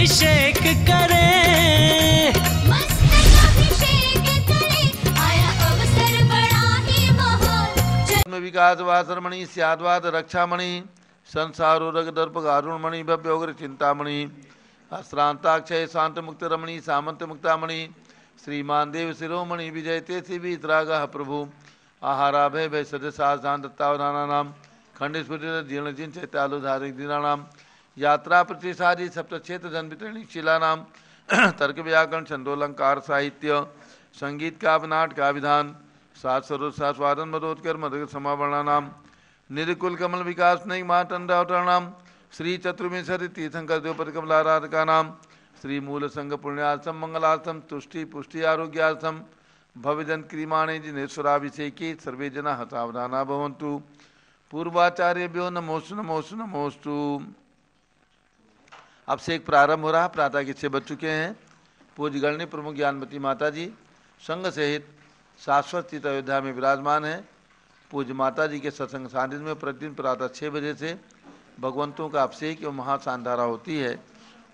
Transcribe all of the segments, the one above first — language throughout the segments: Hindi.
अभिषेक करे विकासवासरमणि स्याद्वाद रक्षामणि संसारो रग दर्प कारुणमणि भव्योग्र चिंतामणि अश्रांताक्षय शांत मुक्त रमणि सामंत मुक्तामणि श्रीमान देव शिरोमणि विजय तेसी भी इतराग प्रभु आहारा भय भय सदसा शांत तावधाना खंडित जीर्ण जिन धारिक दीनानाम यात्रा प्रतिसारी सप्तक्षेत्र जन वितरणी शिला नाम तर्क व्याकरण छंदोलंकार साहित्य संगीत का काविधान सात सरोज सात वादन मदोत्कर मधुर नाम निरकुल कमल विकास नई मातंडावतरणाम श्री चतुर्मेश्वरी तीर्थंकर द्योपद कमलाराधका नाम श्री मूल संघ पुण्यार्थम मंगलार्थम तुष्टि पुष्टि आरोग्यार्थम भवजन क्रीमाणे जिनेश्वराभिषेकी सर्वे जना हतावधाना भवन्तु पूर्वाचार्यभ्यो नमोस्तु नमोस्तु नमोस्तु अब से एक प्रारंभ हो रहा है प्रातः गीत से बच चुके हैं पूज्य गणनी प्रमुख ज्ञानमती माता जी संघ सहित शाश्वत चित अयोध्या में विराजमान है पूज माता जी के सत्संग सानिध्य में प्रतिदिन प्रातः छः बजे से भगवंतों का अभिषेक एवं महासानधारा होती है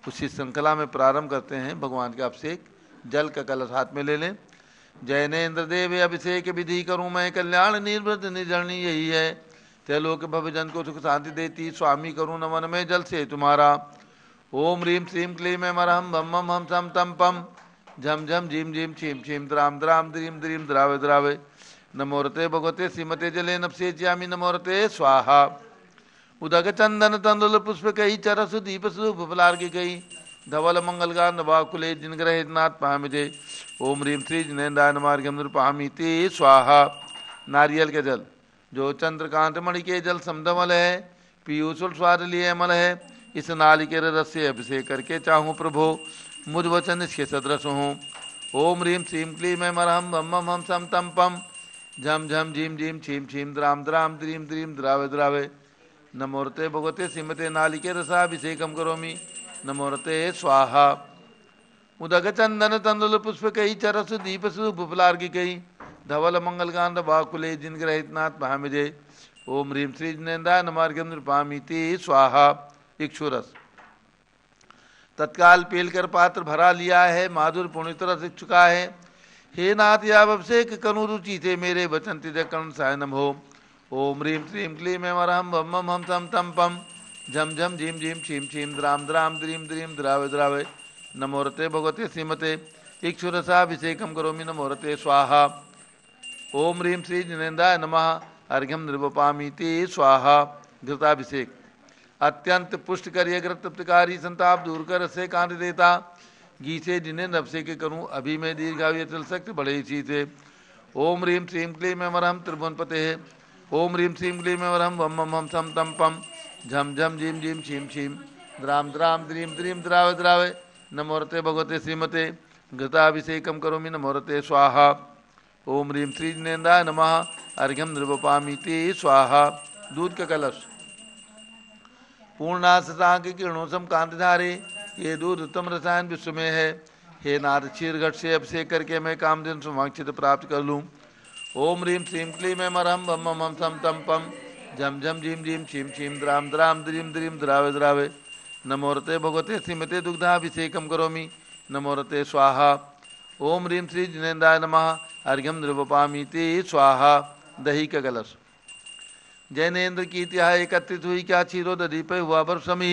उसी श्रृंखला में प्रारंभ करते हैं भगवान के अभिषेक जल का कलश हाथ में ले लें जैनेन्द्र देव अभिषेक विधि करूँ मैं कल्याण निर्वृत निर्जरणी यही है त्रिलोक भवजन को सुख शांति देती स्वामी करूँ नमन में जल से तुम्हारा ओम ह्रीं श्रीं क्लीं हम बम मम हम सम तम पम झम झम झीम झीम छीम छीम द्राम द्राम द्रीम द्रीम द्रावे द्रावे नमोरते भगवते श्रीमते जले नपसे ज्यामी नमोरते स्वाहा उदक चंदन तंदुल पुष्प कई चरस दीप सुभ की कई धवल मंगल का नवाकुले जिन ग्रह नाथ पामिजे ओम ह्रीम श्री जिनेन्द्राय मार्ग ते स्वाहा नारियल के जल जो चंद्रकांत मणि के जल समदमल है पीयूषुल स्वाद लिए अमल है इस के रस से अभिषेक करके चाहूँ प्रभो मुझ वचन इसके सदृश हूँ ओम ह्रीम श्रीम क्लीम एम अरहम हम हम हम सम तम पम झम झम झीम झीम छीम छीम द्राम द्राम द्रीम द्रीम द्रावे द्रावे नमोरते भगवते सिमते नालिके रसाभिषेकम करोमी नमोरते स्वाहा उदग चंदन तंदुल पुष्प कई चरस दीप सुफलार्गी कई धवल मंगल गांध बाकुले जिन ग्रहितनाथ महामिजे ओम ह्रीम श्री जिनेन्द्र नमार्गम नृपामीति स्वाहा इक्षुरस तत्काल पेल कर पात्र भरा लिया है माधुर पुण्यतर से चुका है हे नाथ याव कनु रुचि थे मेरे वचन तिथे कर्ण सायनम हो ओम ह्रीम श्रीम क्लीम एम अरहम भम हम हम तम तम पम झम झम झीम झीम छीम छीम द्राम द्राम द्रीम द्रीम द्राव द्राव नमोरते भगवते श्रीमते इक्षुरसाभिषेकम करोमि नमोरते स्वाहा ओम ह्रीम श्री जिनेन्द्राय नमः अर्घ्यम निर्वपामीति स्वाहा घृताभिषेक अत्यंत पुष्ट करिए तृप्तकारी संताप दूर कर से कांत देता गीसे जिन्हें नफसे के करूँ अभी मैं दीर्घावी चल सकते बड़े ही थे ओम रीम श्रीम क्लीम हम त्रिभुवन पते ओम रीम श्रीम क्लीम हम वम वम हम सम तम पम झम झम झीम झीम छीम छीम द्राम द्राम द्रीम द्रीम द्राव द्रावे नमोरते भगवते श्रीमते घृताभिषेकम मी नमोरते स्वाहा ओम रीम श्री नम अर्घ्यम नृपा स्वाहा दूध का कलश पूर्णासतांग किरणोसम धारे ये दूध उत्तम रसायन विश्व में है हे नाथ क्षीर घट से अभिषेक करके मैं कामदिन सुमाक्षित प्राप्त कर लूँ ओम रीम श्रीम क्लीम एम अरम बम मम सम तम पम झम झम झीम झीम छीम छीम द्राम द्राम द्रीम द्रीम द्रावे द्रावे नमोरते भगवते श्रीमते दुग्धाभिषेकम करोमी नमोरते स्वाहा ओम रीम श्री जिनेन्द्राय नम अर्घ्यम ते स्वाहा दही का कलश जैनेन्द्र की इतिहा एकत्रित हुई क्या क्षीरो दीपे हुआ समी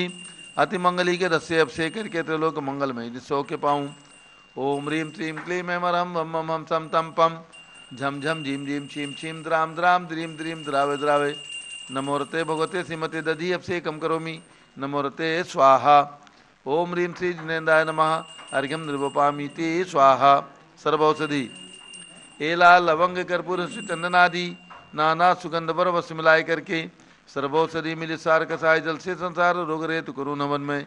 अति मंगली के रस्से से करके त्रिलोक मंगल में जिसो के पाऊँ ओम रीम त्रीम क्लीम एम हम वम वम हम सम तम पम झम झम झीम झीम छीम छीम द्राम द्राम द्रीम द्रीम द्रावे द्रावे नमोरते भगवते श्रीमते दधि करो मी नमोरते स्वाहा ओम रीम श्री जिनेन्द्राय नम अर्घ्यम निर्वपामी स्वाहा सर्वौषधि एला लवंग कर्पूर चंदनादि नाना सुगंध पर वस मिलाए करके सर्वोषधि सार कसाय जल से संसार रोग रेत कुरु नमन में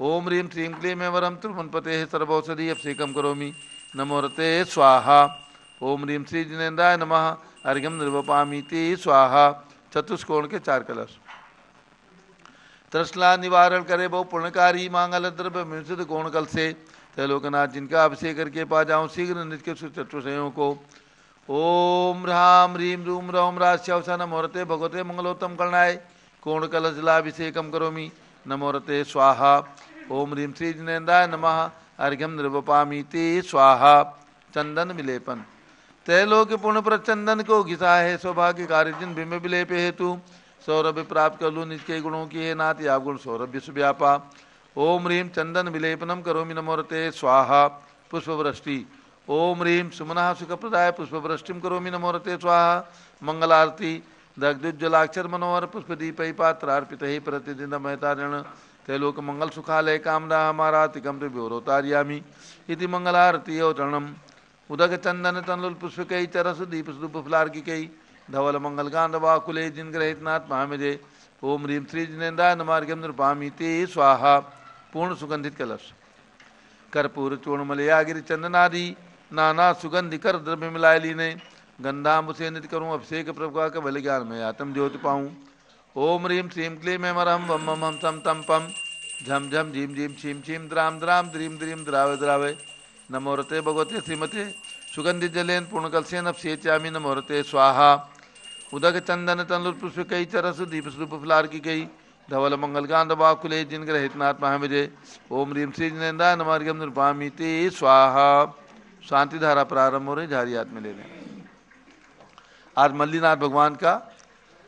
ओम रीम श्रीम क्लीम वरम त्रिपते सर्वौषधि अभिषेकम करोमी नमो रते स्वाहा ओम रीम श्री जिनेन्द्राय नम अर्घ्यम ते स्वाहा चतुष्कोण के चार कलश तृष्णा निवारण करे बहु पुण्यकारी मांगल द्रव्य मिश्रित कोण कल से त्रिलोकनाथ जिनका अभिषेक करके पा जाऊँ शीघ्र नित्य चतुर्षयों को ओम ह्राम ह्रीं रूम रौम नमो रते भगवते मंगलोत्तम कर्णाय कोण कलश नमो करोमी स्वाहा ओम ह्रीं श्री जिनेन्द्राय नम अर्घ्यम निर्वपामी ते स्वाहा चंदन विलेपन त्रैलोक पूर्ण प्रचंदन को घिसा है सौभाग्य कार्य जिन भीम विलेप हेतु सौरभ प्राप्त कर लू निज के गुणों की है नाथ या गुण सौरभ व्यापा ओम ह्रीं चंदन विलेपनम करोमि रते स्वाहा पुष्पवृष्टि ओम ह्रीं सुमना सुखप्रदाय पुष्पवृष्टिम करोमि नमोरते स्वाहा मंगलारती दग्धुज्जलाक्षर मनोहर पुष्पदीपै पात्रार्पित ही प्रतिदिन महतारण त्रैलोक मंगल सुखालय इति मंगलारती अवतरणम उदक चंदन तनलुल पुष्प कई चरस दीप फुलार की ह्रीं श्री जिनेन्द्राय ते स्वाहा पूर्ण सुगंधित कलश कर्पूर चूर्ण नाना सुगंध कर द्रव्य मिलायली ने गंधा मुसे नित करूँ अभिषेक प्रभु का भले ज्ञान में आत्म ज्योति पाऊँ ओम रीम श्रीम क्लीम एम हम वम मम हम सम तम पम झम झम झीम झीम छीम छीम द्राम द्राम द्रीम द्रीम द्रावे द्रावे नमोरते भगवते श्रीमते सुगंधि जलेन पूर्णकलसेन नमो नमोरते स्वाहा उदक चंदन तनुर पुष्प कई चरस दीप स्वरूप फुलार की कई धवल मंगल गांध बाकुले जिनग्रहितनाथ महाविजय ओम रीम श्री जिनेन्द्राय नमार्गम ते स्वाहा शांति धारा प्रारंभ हो रही झारियात में ले हैं आज मल्लीनाथ भगवान का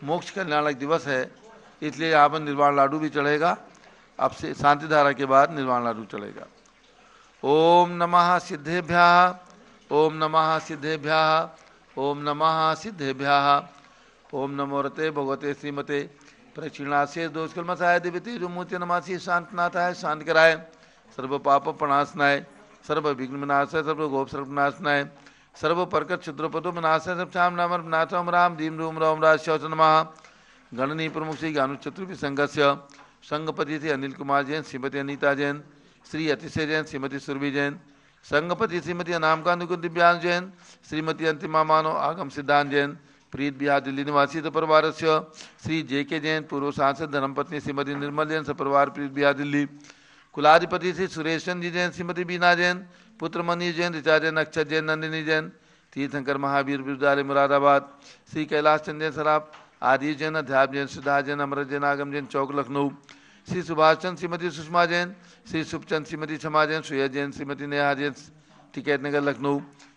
मोक्ष कल्याणक दिवस है इसलिए यहाँ पर निर्वाण लाडू भी चढ़ेगा अब से शांति धारा के बाद निर्वाण लाडू चढ़ेगा ओम नमः सिद्धेभ्या ओम नमः सिद्धेभ्या ओम नमः सिद्धेभ्या ओम नमो रते भगवते श्रीमते प्रक्षिणाशे दोष कलमसाय दिव्य तेजो मूर्ति शांतनाथ शांतनाथाय शांत कराय सर्व पाप प्रणाशनाय सर्व विघ्न विनाश है सर्व गोप सर्व है सर्व परकट क्षुद्रपदो विनाश है सब श्याम नाम नाथम राम दीम रूम रोम राज गणनी प्रमुख श्री ज्ञानु चतुर्वी संघ संघपति थे अनिल कुमार जैन श्रीमती अनीता जैन श्री अतिशय जैन श्रीमती सुरभि जैन संघपति श्रीमती अनामकांत नुकुल दिव्यांग जैन श्रीमती अंतिमा मानो आगम सिद्धांत जैन प्रीत बिहार दिल्ली निवासी सपरिवार श्री जे के जैन पूर्व सांसद धर्मपत्नी श्रीमती निर्मल जैन सपरिवार प्रीत बिहार दिल्ली कुलाधिपति श्री सुरेशन जी जैन श्रीमती बीना जैन पुत्र मनी जैन ऋचा जैन अक्षर जैन नंदिनी जैन तीर्थंकर महावीर विद्यालय मुरादाबाद श्री कैलाश चंद जैन सराफ आदि जैन अध्याप जैन सिद्धा जैन अमृत जैन आगम जैन चौक लखनऊ श्री सुभाष चंद श्रीमती सुषमा जैन श्री सुखचंद श्रीमती क्षमा जैन सुयद जैन श्रीमती नेहा जैन टिकैत नगर लखनऊ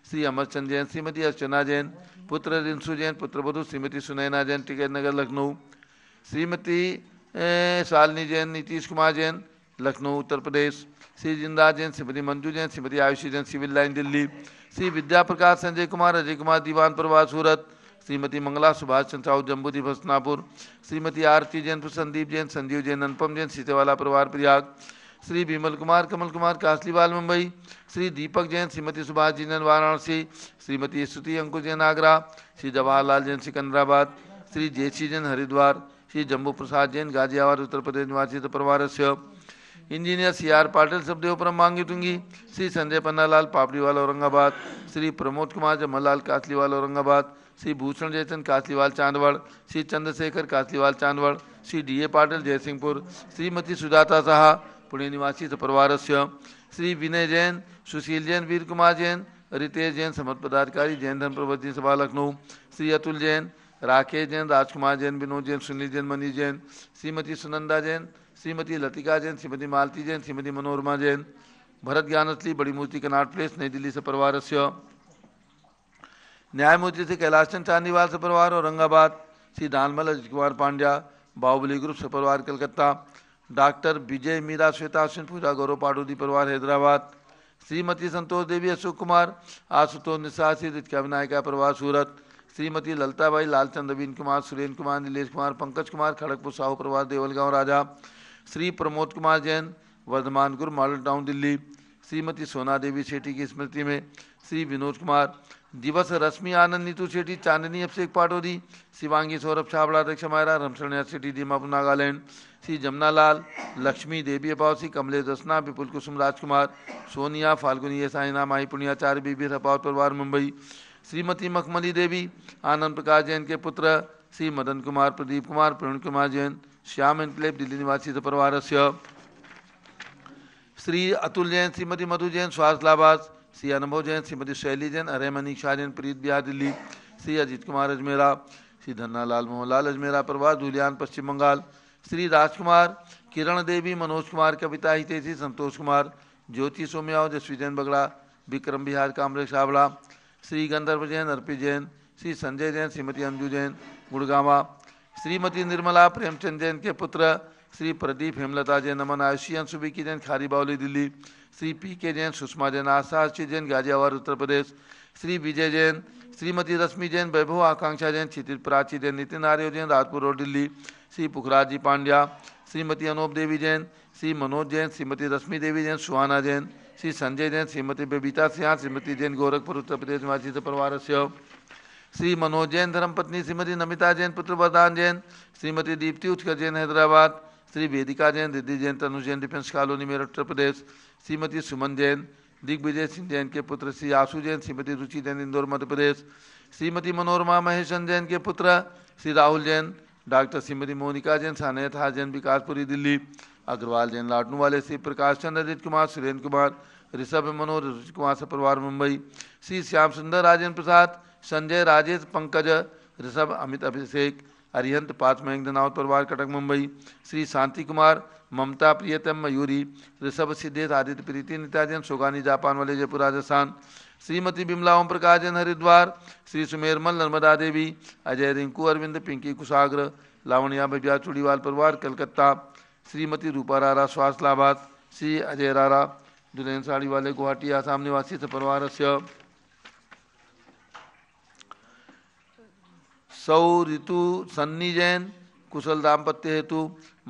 श्री अमरचंद जैन श्रीमती अर्चना जैन पुत्र रिंसु जैन पुत्रवधु श्रीमती सुनैना जैन टिकैत नगर लखनऊ श्रीमती शालिनी जैन नीतीश कुमार जैन लखनऊ उत्तर प्रदेश श्री जिंदा जैन श्रीमती मंजू जैन श्रीमती आयुषी जैन सिविल लाइन दिल्ली श्री विद्या प्रकाश संजय कुमार अजय कुमार दीवान प्रभा सूरत श्रीमती मंगला सुभाष चंद्राव जम्बूदी भस्नापुर श्रीमती आरती जैन संदीप जैन संजीव जैन अनुपम जैन सीतेवाला प्रवार प्रयाग श्री विमल कुमार कमल कुमार कासलीवाल मुंबई श्री दीपक जैन श्रीमती सुभाष जी जैन वाराणसी श्रीमती स्तुति अंकुश जैन आगरा श्री जवाहरलाल जैन सिकंदराबाद श्री जेसी जैन हरिद्वार श्री जम्बू प्रसाद जैन गाजियाबाद उत्तर प्रदेश निवासी तो परिवार से इंजीनियर सी आर पाटिल सबदेव परम श्री संजय पन्नालाल पापड़ीवाल औरंगाबाद श्री प्रमोद कुमार जमहलाल कासलीवाल औरंगाबाद श्री भूषण जयचंद कासलीवाल चांदवड़ श्री चंद्रशेखर कासलीवाल चांदवड़ श्री डी ए पाटिल जयसिंहपुर श्रीमती सुजाता साहा पुणे निवासी सपरवार श्री विनय जैन सुशील जैन वीर कुमार जैन रितेश जैन समर्थ पदाधिकारी जैन धर्म प्रवर्तन सभा लखनऊ श्री अतुल जैन राकेश जैन राजकुमार जैन विनोद जैन सुनील जैन मनीष जैन श्रीमती सुनंदा जैन श्रीमती लतिका जैन श्रीमती मालती जैन श्रीमती मनोरमा जैन भरत ज्ञानसली बड़ी मूर्ति कनाट प्लेस नई दिल्ली से परिवार न्यायमूर्ति से कैलाश चंद चांदीवाल से परिवार औरंगाबाद श्री दानमल अजय कुमार पांड्या बाहुबली ग्रुप से परिवार कलकत्ता डॉक्टर विजय मीरा श्वेताश्विन पूजा गौरव पाडोदी परिवार हैदराबाद श्रीमती संतोष देवी अशोक कुमार आशुतोष निशासी रितिका विनायका परिवार सूरत श्रीमती ललताबाई लालचंद रवीन कुमार सुरेंद्र कुमार नीलेश कुमार पंकज कुमार खड़गपुर साहू परिवार देवलगांव राजा श्री प्रमोद कुमार जैन वर्धमान गुरु मॉडल टाउन दिल्ली श्रीमती सोना देवी सेठी की स्मृति में श्री विनोद कुमार दिवस रश्मि आनंद नीतू सेठी चांदनी अभिषेक पाटोदी शिवांगी सौरभ छावड़ा अध्यक्ष मायरा रमसरणिया सेठी दीमापुर नागालैंड श्री जमुना लाल लक्ष्मी देवी अपावसी कमलेश दसना विपुल कुसुम राजकुमार सोनिया फाल्गुनी साइना माई पुण्याचार्य बीबी रपावत परिवार मुंबई श्रीमती मखमली देवी आनंद प्रकाश जैन के पुत्र श्री मदन कुमार प्रदीप कुमार प्रवीण कुमार जैन श्याम एन्क्लेव दिल्ली निवासी तो परिवार से श्री अतुल जैन श्रीमती मधु जैन सुहास लाभास श्री अनुभव जैन श्रीमती शैली जैन अरेमन ईशा जैन प्रीत बिहार दिल्ली श्री अजीत कुमार अजमेरा श्री धन्नालाल मोहनलाल अजमेरा परिवार धुलियान पश्चिम बंगाल श्री राजकुमार किरण देवी मनोज कुमार कविता हितेशी संतोष कुमार ज्योति सोम्याव जस्वी जैन बगड़ा विक्रम बिहार कामरेश छाबड़ा श्री गंधर्व जैन अर्पित जैन श्री संजय जैन श्रीमती अंजू जैन गुड़गावा श्रीमती निर्मला प्रेमचंद जैन के पुत्र श्री प्रदीप हेमलता जैन नमन आयुषियन सुबिकी जैन खारी बावली Delhi Shri P K Jain Sushma Jain Asha Jain Ghaziabad Uttar Pradesh Shri Vijay Jain Shrimati Rashmi Jain Vaibhav Akanksha Jain Kshitij Prachi Jain Nitin Arya Jain Rajpur road Delhi Shri Pukhraj ji Pandya Shrimati Anoop Devi Jain Shri Manoj Jain Shrimati Rashmi Devi Jain Suhana Jain Shri Sanjay Jain Shrimati Babita Singh Shrimati Jain Gorakhpur Uttar Pradesh निवासी परिवार से श्री मनोज जैन धर्मपत्नी श्रीमती नमिता जैन पुत्र वरदान जैन श्रीमती दीप्ति उत्कर जैन हैदराबाद श्री वेदिका जैन रिद्धि जैन तनु जैन डिफेंस कॉलोनी मेरठ उत्तर प्रदेश श्रीमती सुमन जैन दिग्विजय सिंह जैन के पुत्र श्री आशु जैन श्रीमती रुचि जैन इंदौर मध्य प्रदेश श्रीमती मनोरमा महेशन जैन के पुत्र श्री राहुल जैन डॉक्टर श्रीमती मोनिका जैन था जैन विकासपुरी दिल्ली अग्रवाल जैन लाटनू वाले श्री प्रकाश चंद्र अजित कुमार सुरेंद्र कुमार ऋषभ मनोज कुमार सपरवार मुंबई श्री श्याम सुंदर राजेंद्र प्रसाद संजय राजेश पंकज ऋषभ अमित अभिषेक अरिहंत पाथ महेंद्र परिवार कटक मुंबई श्री शांति कुमार ममता प्रियतम मयूरी ऋषभ सिद्धेश आदित्य प्रीति नित्याजन सुगानी जापान वाले जयपुर राजस्थान श्रीमती बिमला ओम प्रकाश जन हरिद्वार श्री सुमेरमल नर्मदा देवी अजय रिंकू अरविंद पिंकी कुशाग्र लावणिया भव्या चुड़ीवाल परिवार कलकत्ता श्रीमती रूपा रारा स्वास्थ्य लाभात श्री अजय रारा दुलेन साड़ी वाले गुवाहाटी आसाम निवासी सपरिवार से सौ ऋतु सन्नी जैन कुशल दाम्पत्य हेतु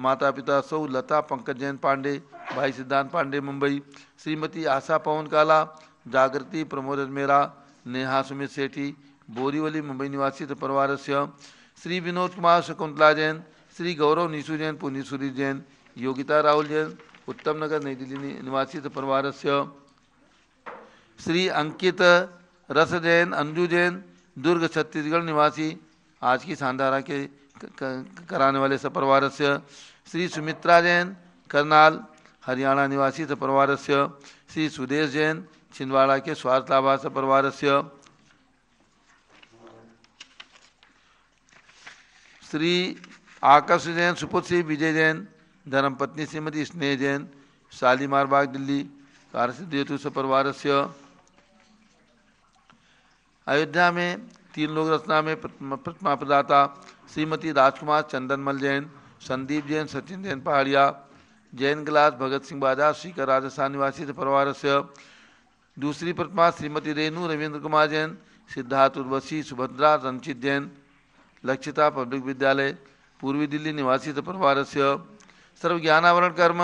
माता पिता सौ लता पंकज जैन पांडे भाई सिद्धांत पांडे मुंबई श्रीमती आशा पवन काला जागृति प्रमोद मेरा नेहा सुमित सेठी बोरीवली मुंबई निवासी परिवार से श्री विनोद कुमार शकुंतला जैन श्री गौरव निशु जैन पुनीसुरी जैन योगिता राहुल जैन उत्तम नगर नई दिल्ली निवासी परिवार से श्री अंकित रस जैन अंजू जैन दुर्ग छत्तीसगढ़ निवासी आज की शानदारा के कराने वाले से श्री सुमित्रा जैन करनाल हरियाणा निवासी से श्री सुदेश जैन छिंदवाड़ा के स्वार्थाभा सपरवार से श्री आकर्ष जैन सुपुत श्री विजय जैन धर्मपत्नी श्रीमती स्नेह जैन शालीमार बाग दिल्ली सपरवार से अयोध्या में तीन लोग रचना में प्रतिमा प्रदाता श्रीमती राजकुमार चंदनमल जैन संदीप जैन सचिन जैन पहाड़िया जैन गिलास भगत सिंह बाजार सीकर राजस्थान निवासी परिवार से दूसरी प्रतिमा श्रीमती रेणु रविंद्र कुमार जैन सिद्धार्थ उर्वशी सुभद्रा रंजित जैन लक्षिता पब्लिक विद्यालय पूर्वी दिल्ली निवासी परिवार से सर्वज्ञानावरण कर्म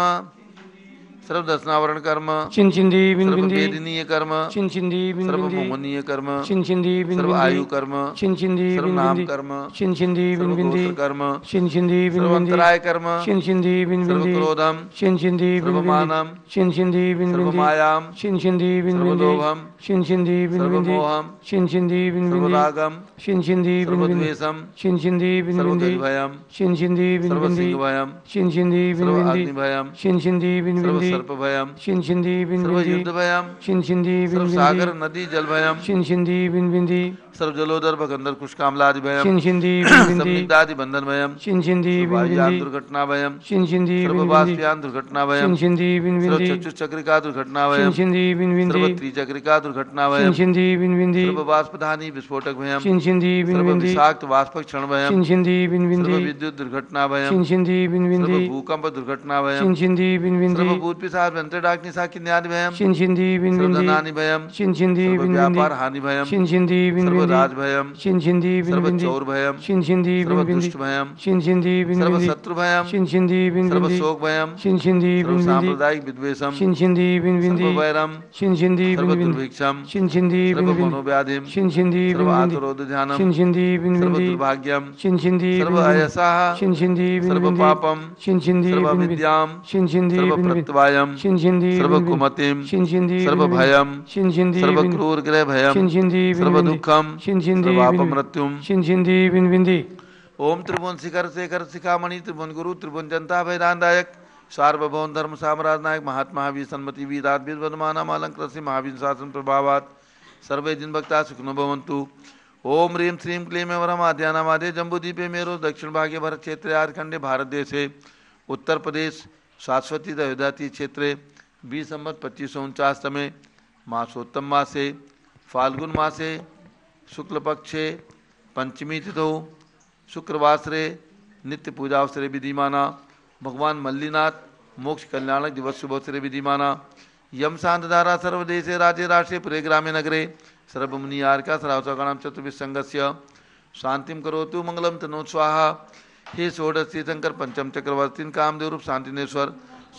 सर्व दर्शनावरण कर्म चिंचिंदी बिंदिंदी कर्म चिंचिंदी बिंदिंदी कर्म चिंचिंदी बिंदिंदी आयु कर्म चिंचिंदी बिंदिंदी कर्म चिंचिंदी बिंदिंदी कर्म चिंचिंदी बिंदिंदी कर्म चिंचिंदी बिंदिंदी क्रोधम चिंचिंदी बिंदिंदी चिंचिंदी बिंदिंदी मायाम चिंचिंदी बिंदिंदी चिंचिंदी बिंदिंदी चिंचिंदी बिंदिंदी रागम चिंचिंदी बिंदिंदी चिंचिंदी बिंदिंदी भयम चिंचिंदी बिंदिंदी भयम चिंचिंदी बिंदिंदी भयम चिंचिंदी बिंदी सागर नदी सर्व जलोदर भगंदर भयम बंधन भयम दुर्घटना भयम दुर्घटना भयम चक्रिका दुर्घटना भयम त्रिचक्रिका दुर्घटना भयम बिन बिंदी विस्फोटक भयम बिन बिंदी वाष्प क्षण भयम बिन बिंदी विद्युत दुर्घटना भयम बिन बिंदी भूकंप दुर्घटना भयम बिन बिंदी भूत पिशाच डाकनिसा किन्यादि भयम शिनशिंदी बिन बिंदी सर्वधनानि भयम शिनशिंदी बिन बिंदी व्यापार हानि भयम शिनशिंदी बिन बिंदी सर्वराज भयम शिनशिंदी बिन बिंदी सर्वचौर भयम शिनशिंदी बिन बिंदी सर्वदुष्ट भयम शिनशिंदी बिन बिंदी सर्वशत्रु भयम शिनशिंदी बिन बिंदी सर्वशोक भयम शिनशिंदी बिन बिंदी सांप्रदायिक विद्वेषम शिनशिंदी बिन बिंदी सर्ववैरम शिनशिंदी बिन बिंदी सर्वदुर्भिक्षम शिनशिंदी बिन बिंदी सर्वमनोव्याधिम शिनशिंदी बिन बिंदी सर्वातुरोधध्यानम शिनशिंदी बिन बिंदी सर्वदुर्भाग्यम शिनशिंदी सर्व अयसाः शिनशिंदी बिन बिंदी सर्वपापम शिनशिंदी बिन बिंदी सर्वविद्याम शिनशिंदी बिन बिंदी भयम सर्व कुमतिम सर्वकायाम सर्वकुमतिम सर्व क्रूर ग्रह भयम सर्व सर्वदुखम सर्वाप मृत्युम ओम त्रिभुवन शिखर शेखर शिखामणि त्रिभुवन गुरु त्रिभुवन जनता भयदानदायक सार्वभौम धर्म साम्राज नायक महात्मा वीर सन्मति वीराद्विद वदमाना अलंकृत सिंह महावीर शासन प्रभावात सर्वे दिन भक्ता सुखनो भवंतु ओम ह्रीं श्रीं क्लीं वरम आद्यानामादे जम्बूदीपे मेरो दक्षिण भाग्य भरत क्षेत्र झारखंडे भारत देशे उत्तर प्रदेश શાશ્વતી क्षेत्र बीस सम्मत पच्चीस सौ उनचास તમે मासोत्तम मासे फाल्गुन मासे शुक्ल पक्षे पंचमी तिथौ शुक्रवासरे नित्य पूजा पूजावसरे विधिमाना भगवान मल्लीनाथ मोक्ष कल्याणक दिवस शुभ शुभवसरे विधिमाना यम शांत धारा सर्वदेश राज्य राष्ट्रे पुरे ग्रामे नगरे सर्वमुनि आर्का सर्वमुनियार्का सरावसकाणां संगस्य शांतिम करोतु मंगलम तनोत्स्वाहा हे षोडशी तीर्थंकर पंचम चक्रवर्ती कामदेव रूप शांतिनेश्वर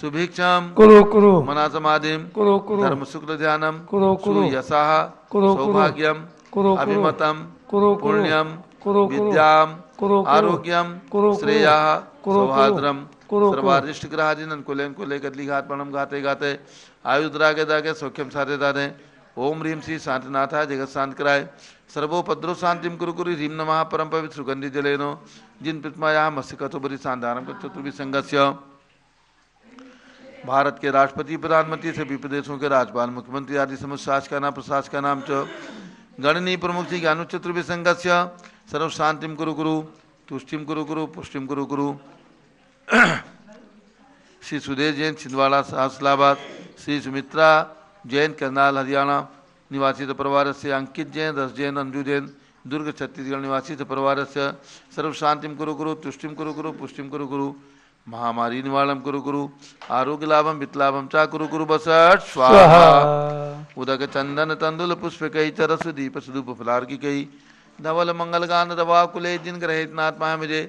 सुभिक्षम कुरु कुरु मना समाधि कुरु धर्म शुक्ल ध्यानम कुरु कुरु यशाह कुरु सौभाग्यम कुरु अभिमतम कुरु पुण्यम कुरु विद्याम कुरु आरोग्यम कुरु श्रेयः कुरु सौभाद्रम सर्वादिष्ट ग्रहादिन कुलेन कुले कदली घात प्रणम गाते गाते आयुद्रागे दागे सौख्यम साधे दादे ओम रीम श्री शांतिनाथा जगत शांत कराय सर्वोपद्रो शांतिम कुरु कुरु रीम नमः परम पवित्र सुगंधि जलेनो जिन जिनपित्मायामस्य कथोपरिसांधारम चतुर्विसंगस्य भारत के राष्ट्रपति प्रधानमंत्री सभी प्रदेशों के राज्यपाल मुख्यमंत्री आदि समस्त शासकाना नाम च गणनीय प्रमुख श्री ज्ञानु सर्व शांतिम कुरु कुरु तुष्टिम कुरु कुरु पुष्टिम कुरु कुरु श्री सुदेश जैन छिंदवाड़ा इस्लाबाद श्री सुमित्रा जैन करनाल हरियाणा निवासित तो परिवार से अंकित जैन रस जैन अंजू जैन दुर्ग छत्तीसगढ़ निवासी परिवार से शांतिम कुरु कुरु तुष्टि कुरु कुरु पुष्टि कुरु कुरु महामारी निवारण कुरु कुरु आरोग्य लाभम वित्तलाभम चा कुरु कुरु बसट स्वाहा उदक चंदन तंदुल पुष्प कई चरस दीप सुदूप फलार की कई धवल मंगल गान दवा कुले जिन ग्रहित नात्मा मुझे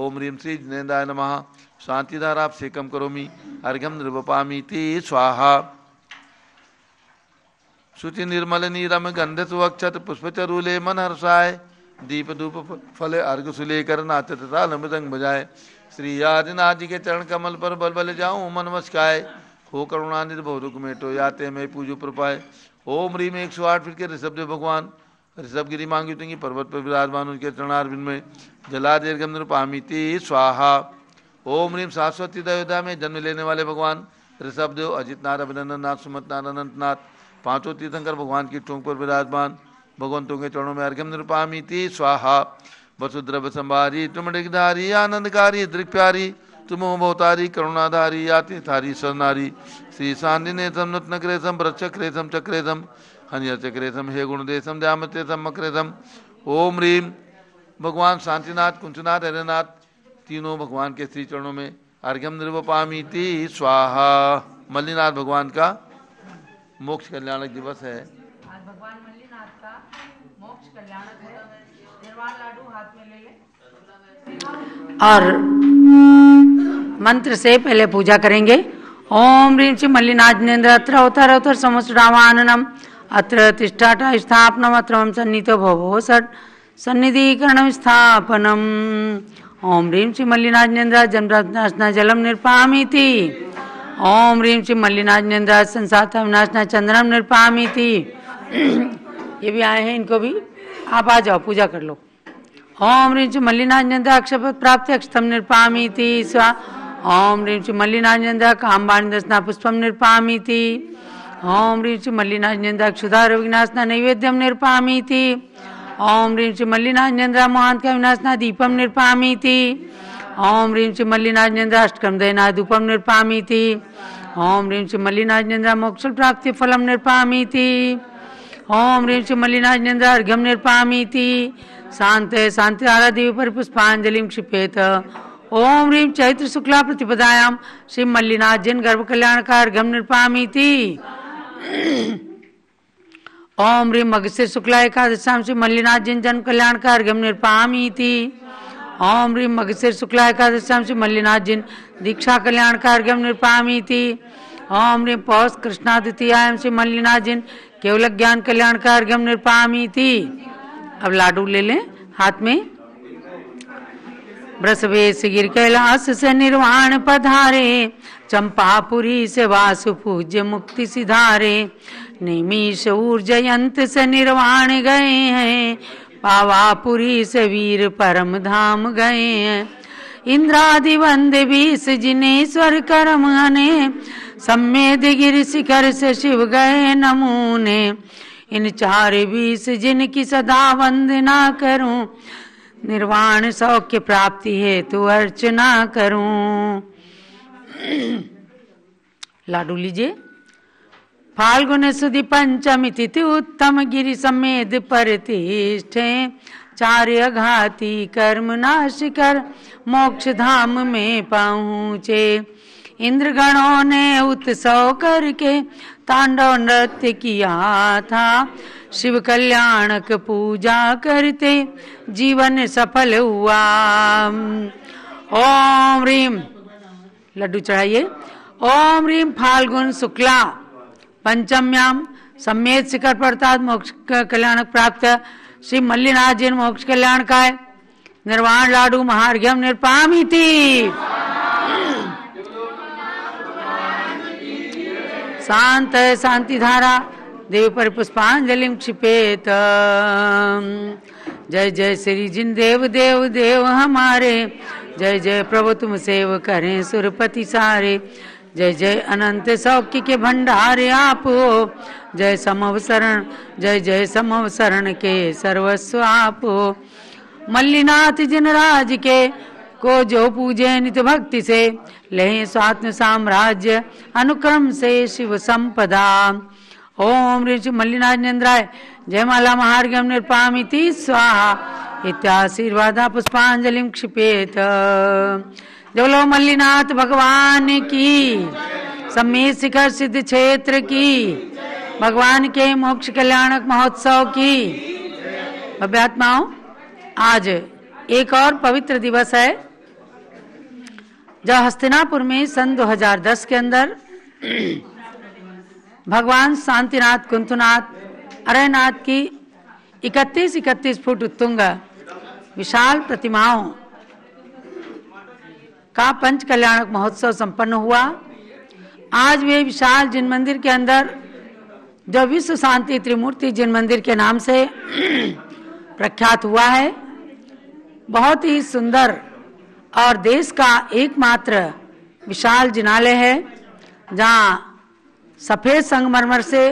ओम रीम श्री जिनेदाय नमः शांति धारा आप से कम करोमी स्वाहा शुचि निर्मल नीरम गंध वक्षत पुष्प चरूले मन हर्षाय दीप धूप फल अर्घ सुलेकर नाचत तथा मृदंग बजाय श्री आदिनाथ जी के चरण कमल पर बल बल जाऊं मन मस्काय हो करुणा निर्भव रुक मेटो याते मैं पूजो पर पाए ओम रीम एक सौ आठ फीट के ऋषभ देव भगवान ऋषभ गिरी मांगी तुंगी पर्वत पर विराजमान उनके चरणारविंद में जलादीर्घम निरुपामिति स्वाहा ओम रीम शाश्वती दयोधा में जन्म लेने वाले भगवान ऋषभ देव अजित नाथ अभिनंदन नाथ सुमत नाथ अनंत नाथ पांचों तीर्थंकर भगवान की टोंक पर विराजमान भगवंतों के चरणों में अर्घ्यम निरुपामीति स्वाहा वसुद्रव संभारी तुम डिगधारी आनंदकारी दृग प्यारी तुम मोहतारी करुणाधारी याति थारी सरनारी श्री शांति ने सम नुत नक्रेसम ब्रक्षक्रेसम चक्रेसम हनिय चक्रेसम हे गुणदेशम तेसम मक्रेसम ओम रीम भगवान शांतिनाथ कुंचनाथ हरेनाथ तीनों भगवान के श्री चरणों में अर्घ्यम निर्वपामीति स्वाहा मल्लीनाथ भगवान का मोक्ष कल्याणक दिवस है आज भगवान मल्लीनाथ का मोक्ष कल्याणक है निर्वाण लाडू हाथ में ले ले और मंत्र से पहले पूजा करेंगे ओम रीम श्री मल्लिनाथ नेन्द्र अत्र अवतर अवतर समस्त रामाननम अत्र तिष्ठाटा स्थापनम अत्र सन्नीतो भवो षट सन्निधिकरण स्थापनम ओम रीम श्री मल्लिनाथ नेन्द्र जन्म जलम निर्पामी ओम रीम श्री मल्लिनाजनेन्द्राज संसातम नाचना चंद्रम निरपामी थी ये भी आए हैं इनको भी आप आ जाओ पूजा कर लो ओम रीम श्री नंदा अक्षपथ प्राप्त अक्षतम निरपामी थी स्वा ओम रीम श्री मल्लिनाथ काम कामबाणी दर्शना पुष्पम निरपामी थी ओम रीम श्री मल्लिनाजनेन्द्रा क्षुधार विघ्नासना नैवेद्यम निरपामी थी ओम रीम श्री मल्लिनाजनेन्द्रा मोहांत का विनाशना दीपम निरपामी थी ओम ह्रीं श्री मल्लिनाजनेन्द्र अष्टकम दयना दुपम निरपामी ओम रीम श्री मल्लिनाजेन्द्र मोक्ष प्राप्ति फलम निरपामी ओम रीम श्री मल्लिनाजेन्द्र अर्घ्यम निरपामी शांत शांति आरादेवी पर पुष्पांजलि क्षिपेत ओम रीम चैत्र शुक्ला प्रतिपदायां श्री जिन गर्भ कल्याण का अर्घ्यम थी ओम रीम मगसे शुक्ला एकादशाम श्री मल्लिनाथ जन जन्म कल्याण का अर्घ्यम थी ओम ह्रीं मगसेर शुक्ला एकादश्याम श्री मल्लिनाथ जिन दीक्षा कल्याण कार्यक्रम निरपामी थी ओम ह्रीं पौष कृष्णा एम श्री मल्लिनाथ जिन केवल ज्ञान कल्याण कार्यक्रम निरपामी थी अब लाडू ले लें हाथ में ब्रसवेश गिर कैलाश से निर्वाण पधारे चंपापुरी से वासु पूज्य मुक्ति सिधारे निमिष ऊर्जयंत से निर्वाण गए हैं पावापुरी से वीर परम धाम गए इंद्रादि वंद बीस जिन्हें स्वर कर्म अने गिर शिखर से शिव गए नमूने इन चार बीस जिनकी सदा वंदना करूं निर्वाण सौख्य प्राप्ति हेतु अर्चना करूं लाडू लीजिए फाल्गुन सुधि पंचमी तिथि उत्तम गिरि समेत प्रतिष्ठे चार्य घाती कर्म नाशिकर मोक्ष धाम में पहुँचे इंद्र गणों ने उत्सव करके तांडव नृत्य किया था शिव कल्याणक पूजा करते जीवन सफल हुआ ओम रीम लड्डू चढ़ाइए ओम रीम फाल्गुन शुक्ला पंचम्याम सम्मेद शिखर प्रताद मोक्ष कल्याण प्राप्त श्री मल्लिनाथ जी मोक्ष कल्याण का निर्वाण लाडू महार्घ्यम थी शांत शांति धारा देवी पर पुष्पांजलि क्षिपेत जय जय श्री जिन देव देव देव हमारे जय जय प्रभु तुम सेव करें सुरपति सारे जय जय अनंत सौख्य के भंडार आप हो जय समव जय जय समव के सर्वस्व आप हो मल्लीनाथ जिनराज के को जो पूजे नित भक्ति से लहे स्वात्म साम्राज्य अनुक्रम से शिव संपदा ओम ऋषि मल्लिनाथ नंद्राय माला महार्गम निरपामिति स्वाहा इत्याशीर्वादा पुष्पांजलि क्षिपेत बोलो मल्लीनाथ भगवान की समी शिखर सिद्ध क्षेत्र की भगवान के मोक्ष कल्याणक महोत्सव की भव्यात्माओं आज एक और पवित्र दिवस है जो हस्तिनापुर में सन 2010 के अंदर भगवान शांतिनाथ कुंतुनाथ अरयनाथ की इकतीस इकतीस फुट उत्तुंग विशाल प्रतिमाओं का पंच कल्याण महोत्सव संपन्न हुआ आज वे विशाल जिन मंदिर के अंदर जो विश्व शांति त्रिमूर्ति जिन मंदिर के नाम से प्रख्यात हुआ है बहुत ही सुंदर और देश का एकमात्र विशाल जिनालय है जहाँ सफ़ेद संगमरमर से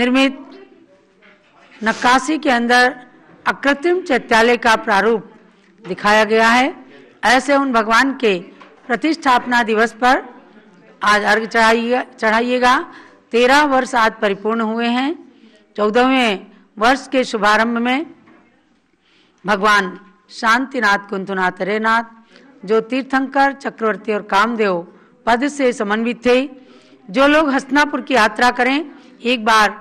निर्मित नक्काशी के अंदर अकृत्रिम चैत्यालय का प्रारूप दिखाया गया है ऐसे उन भगवान के प्रतिष्ठापना दिवस पर आज अर्घ चढ़ाइए चढ़ाइएगा तेरह वर्ष आज परिपूर्ण हुए हैं चौदहवें वर्ष के शुभारंभ में भगवान शांतिनाथ कुंतुनाथ रेनाथ जो तीर्थंकर चक्रवर्ती और कामदेव पद से समन्वित थे जो लोग हसनापुर की यात्रा करें एक बार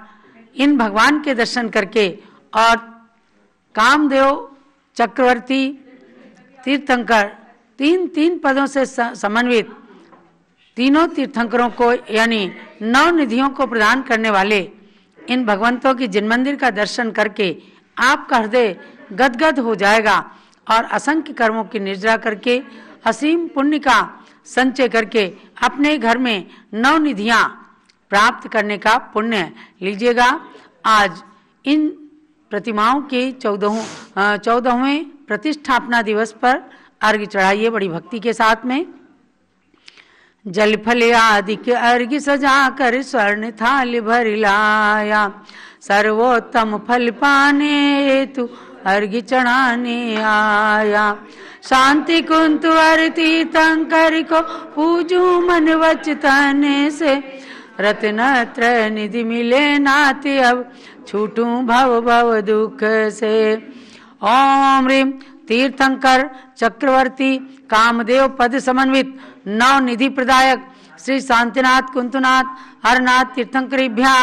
इन भगवान के दर्शन करके और कामदेव चक्रवर्ती तीर्थंकर तीन तीन पदों से समन्वित तीनों तीर्थंकरों को यानी नौ निधियों को प्रदान करने वाले इन भगवंतों की जिन मंदिर का दर्शन करके आपका हृदय गदगद हो जाएगा और असंख्य कर्मों की निर्जरा करके असीम पुण्य का संचय करके अपने घर में नौ निधियाँ प्राप्त करने का पुण्य लीजिएगा आज इन प्रतिमाओं के चौदह चौदहवें प्रतिष्ठापना दिवस पर अर्घ चढ़ाइए बड़ी भक्ति के साथ में जल फल आदि के अर्घ सजा कर स्वर्ण थाल भर लाया सर्वोत्तम फल पाने हेतु अर्घ चढ़ाने आया शांति कुंत अरती तंकर को पूजू मन वच तने से रत्न त्रय निधि मिले नाते अब छूटू भव भव दुख से ओम रीम तीर्थंकर चक्रवर्ती कामदेव पद समन्वित नव निधि प्रदायक श्री शांतिनाथ कुंतुनाथ हरनाथ तीर्थंकरीभ्या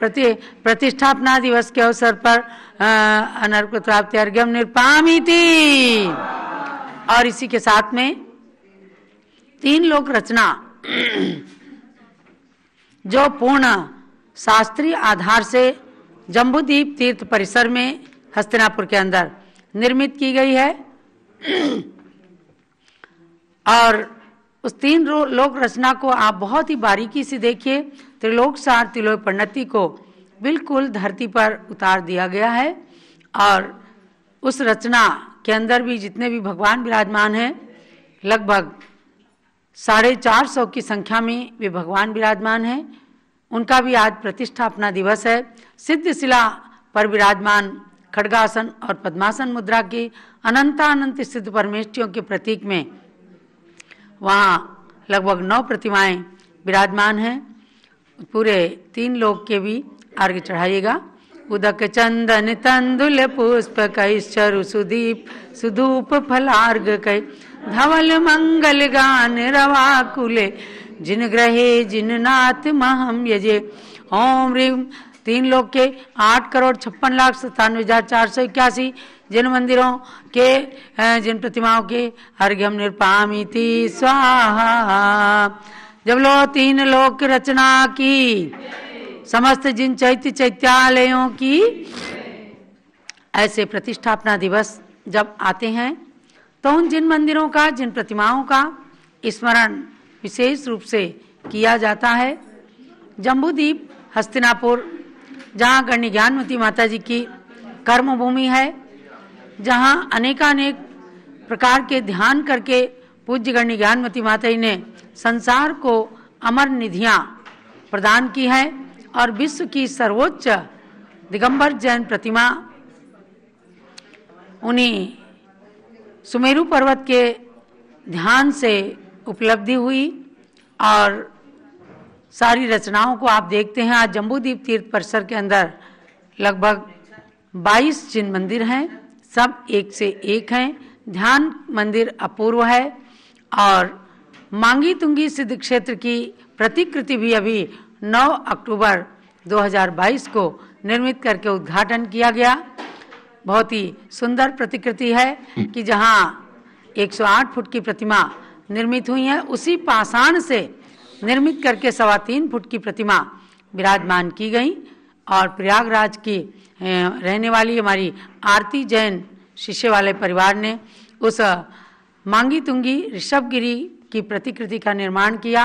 प्रति प्रतिष्ठापना दिवस के अवसर पर अनर्क प्राप्ति अर्घ्यम निरपामी थी और इसी के साथ में तीन लोक रचना जो पूर्ण शास्त्रीय आधार से जम्बुदीप तीर्थ परिसर में हस्तिनापुर के अंदर निर्मित की गई है और उस तीन लोक रचना को आप बहुत ही बारीकी से देखिए त्रिलोक सार त्रिलोक प्रणति को बिल्कुल धरती पर उतार दिया गया है और उस रचना के अंदर भी जितने भी भगवान विराजमान हैं लगभग साढ़े चार सौ की संख्या में वे भगवान विराजमान हैं उनका भी आज प्रतिष्ठापना दिवस है सिद्ध शिला पर विराजमान खड़गासन और पद्मासन मुद्रा की अनंतानंत स्थित परमेष्टियों के प्रतीक में वहाँ लगभग नौ प्रतिमाएं विराजमान हैं पूरे तीन लोग के भी अर्घ चढ़ाइएगा उदक चंदन तंदुल पुष्प कई चरु सुदीप सुधूप फलार्घ कई धवल मंगल गान रवा कुले जिन ग्रहे जिन नाथ महम यजे ओम रिम तीन लोग के आठ करोड़ छप्पन लाख सत्तानवे हजार चार सौ इक्यासी जिन मंदिरों के जिन प्रतिमाओं के अर्घ्यम निरपामिति स्वाहा जब लो तीन लोक रचना की समस्त जिन चैत्य चैत्यालयों की ऐसे प्रतिष्ठापना दिवस जब आते हैं तो उन जिन मंदिरों का जिन प्रतिमाओं का स्मरण विशेष रूप से किया जाता है जम्बूदीप हस्तिनापुर जहाँ करणी ज्ञानमती माता जी की कर्म भूमि है जहाँ अनेकानेक प्रकार के ध्यान करके पूज्य करणी ज्ञानमती माता जी ने संसार को अमर निधियाँ प्रदान की है और विश्व की सर्वोच्च दिगंबर जैन प्रतिमा उन्हीं सुमेरु पर्वत के ध्यान से उपलब्धि हुई और सारी रचनाओं को आप देखते हैं आज जम्बूदीप तीर्थ परिसर के अंदर लगभग 22 जिन मंदिर हैं सब एक से एक हैं ध्यान मंदिर अपूर्व है और मांगी तुंगी सिद्ध क्षेत्र की प्रतिकृति भी अभी 9 अक्टूबर 2022 को निर्मित करके उद्घाटन किया गया बहुत ही सुंदर प्रतिकृति है कि जहाँ 108 फुट की प्रतिमा निर्मित हुई है उसी पाषाण से निर्मित करके सवा तीन फुट की प्रतिमा विराजमान की गई और प्रयागराज की रहने वाली हमारी आरती जैन शिष्य वाले परिवार ने उस मांगी तुंगी ऋषभगिरी की प्रतिकृति का निर्माण किया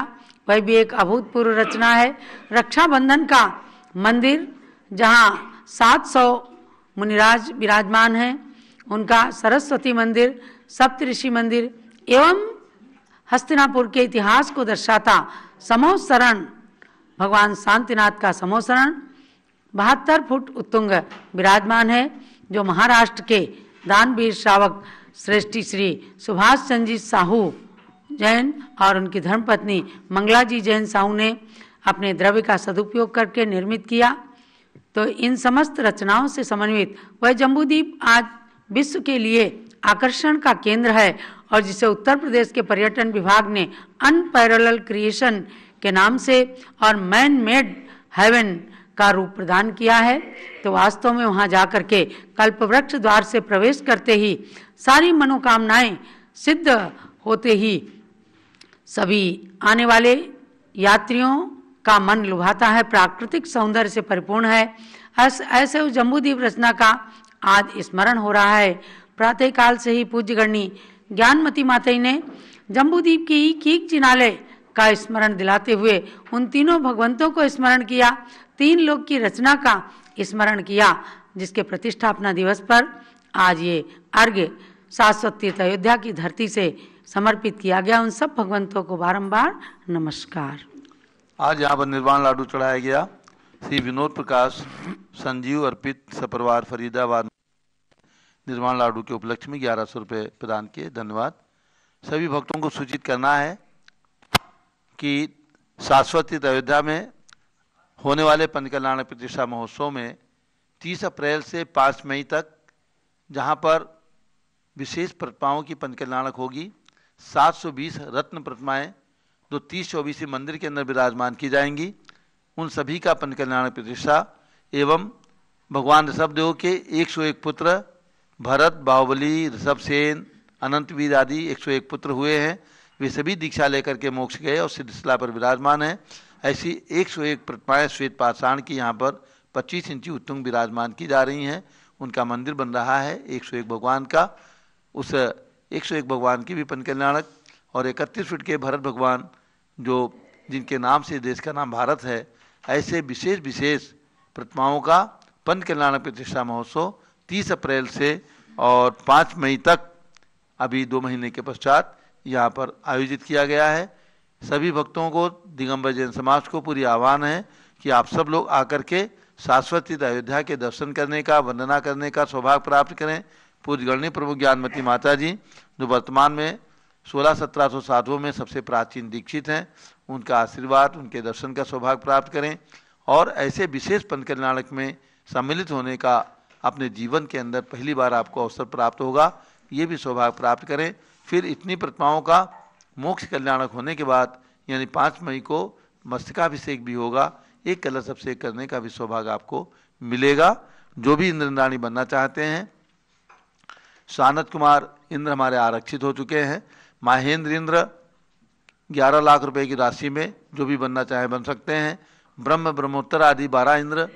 वह भी एक अभूतपूर्व रचना है रक्षाबंधन का मंदिर जहाँ 700 मुनिराज विराजमान हैं उनका सरस्वती मंदिर सप्तऋषि मंदिर एवं हस्तिनापुर के इतिहास को दर्शाता समो भगवान शांतिनाथ का समो शरण बहत्तर फुट उत्तुंग विराजमान है जो महाराष्ट्र के दानवीर श्रावक श्रेष्ठी श्री सुभाष चंद जी साहू जैन और उनकी धर्मपत्नी मंगला जी जैन साहू ने अपने द्रव्य का सदुपयोग करके निर्मित किया तो इन समस्त रचनाओं से समन्वित वह जम्बूदीप आज विश्व के लिए आकर्षण का केंद्र है और जिसे उत्तर प्रदेश के पर्यटन विभाग ने अनपैरल क्रिएशन के नाम से और मैन मेड हेवन का रूप प्रदान किया है तो वास्तव में वहाँ जा कर के कल्पवृक्ष द्वार से प्रवेश करते ही सारी मनोकामनाएं सिद्ध होते ही सभी आने वाले यात्रियों का मन लुभाता है प्राकृतिक सौंदर्य से परिपूर्ण है ऐस, ऐसे जम्बूद्वीप रचना का आज स्मरण हो रहा है प्रातःकाल से ही पूज्य गणनी ज्ञानमती माता ने जम्बूदीप के ही कीक चिनाले का स्मरण दिलाते हुए उन तीनों भगवंतों को स्मरण किया तीन लोग की रचना का स्मरण किया जिसके प्रतिष्ठापना दिवस पर आज ये अर्घ्य शाश्वत तीर्थ अयोध्या की धरती से समर्पित किया गया उन सब भगवंतों को बारंबार नमस्कार आज यहाँ पर निर्वाण लाडू चढ़ाया गया श्री विनोद प्रकाश संजीव अर्पित सपरवार फरीदाबाद निर्माण लाडू के उपलक्ष्य में ग्यारह सौ रुपये प्रदान किए धन्यवाद सभी भक्तों को सूचित करना है कि शाश्वती अयोध्या में होने वाले पंचकल्याण प्रतिष्ठा महोत्सव में तीस अप्रैल से पाँच मई तक जहाँ पर विशेष प्रतिमाओं की पंचकल्याणक होगी 720 रत्न प्रतिमाएं जो तीस चौबीसी मंदिर के अंदर विराजमान की जाएंगी उन सभी का पंचकल्याण प्रतिष्ठा एवं भगवान ऋषभदेव के 101 पुत्र भरत बाहुबली ऋषभ सेन अनंतवीर आदि 101 पुत्र हुए हैं वे सभी दीक्षा लेकर के मोक्ष गए और सिद्धशिला पर विराजमान हैं ऐसी 101 प्रतिमाएँ श्वेत पाषाण की यहाँ पर 25 इंची उत्तुंग विराजमान की जा रही हैं उनका मंदिर बन रहा है 101 भगवान का उस 101 भगवान की भी कल्याणक और इकतीस फीट के भरत भगवान जो जिनके नाम से देश का नाम भारत है ऐसे विशेष विशेष प्रतिमाओं का पंचकल्याणक प्रतिष्ठा महोत्सव तीस अप्रैल से और पाँच मई तक अभी दो महीने के पश्चात यहाँ पर आयोजित किया गया है सभी भक्तों को दिगंबर जैन समाज को पूरी आह्वान है कि आप सब लोग आकर के शाश्वती अयोध्या के दर्शन करने का वंदना करने का सौभाग्य प्राप्त करें पूजगणनी प्रभु ज्ञानमती माता जी जो वर्तमान में सोलह सत्रह सौ साधुओं में सबसे प्राचीन दीक्षित हैं उनका आशीर्वाद उनके दर्शन का सौभाग्य प्राप्त करें और ऐसे विशेष पंथ कल्याणक में सम्मिलित होने का अपने जीवन के अंदर पहली बार आपको अवसर प्राप्त होगा ये भी सौभाग्य प्राप्त करें फिर इतनी प्रतिमाओं का मोक्ष कल्याणक होने के बाद यानी पाँच मई को मस्तिकाभिषेक भी होगा एक कलश अभिषेक करने का भी सौभाग्य आपको मिलेगा जो भी इंद्र इंद्राणी बनना चाहते हैं सानत कुमार इंद्र हमारे आरक्षित हो चुके हैं माहेंद्र इंद्र ग्यारह लाख रुपए की राशि में जो भी बनना चाहे बन सकते हैं ब्रह्म ब्रह्मोत्तर आदि बारह इंद्र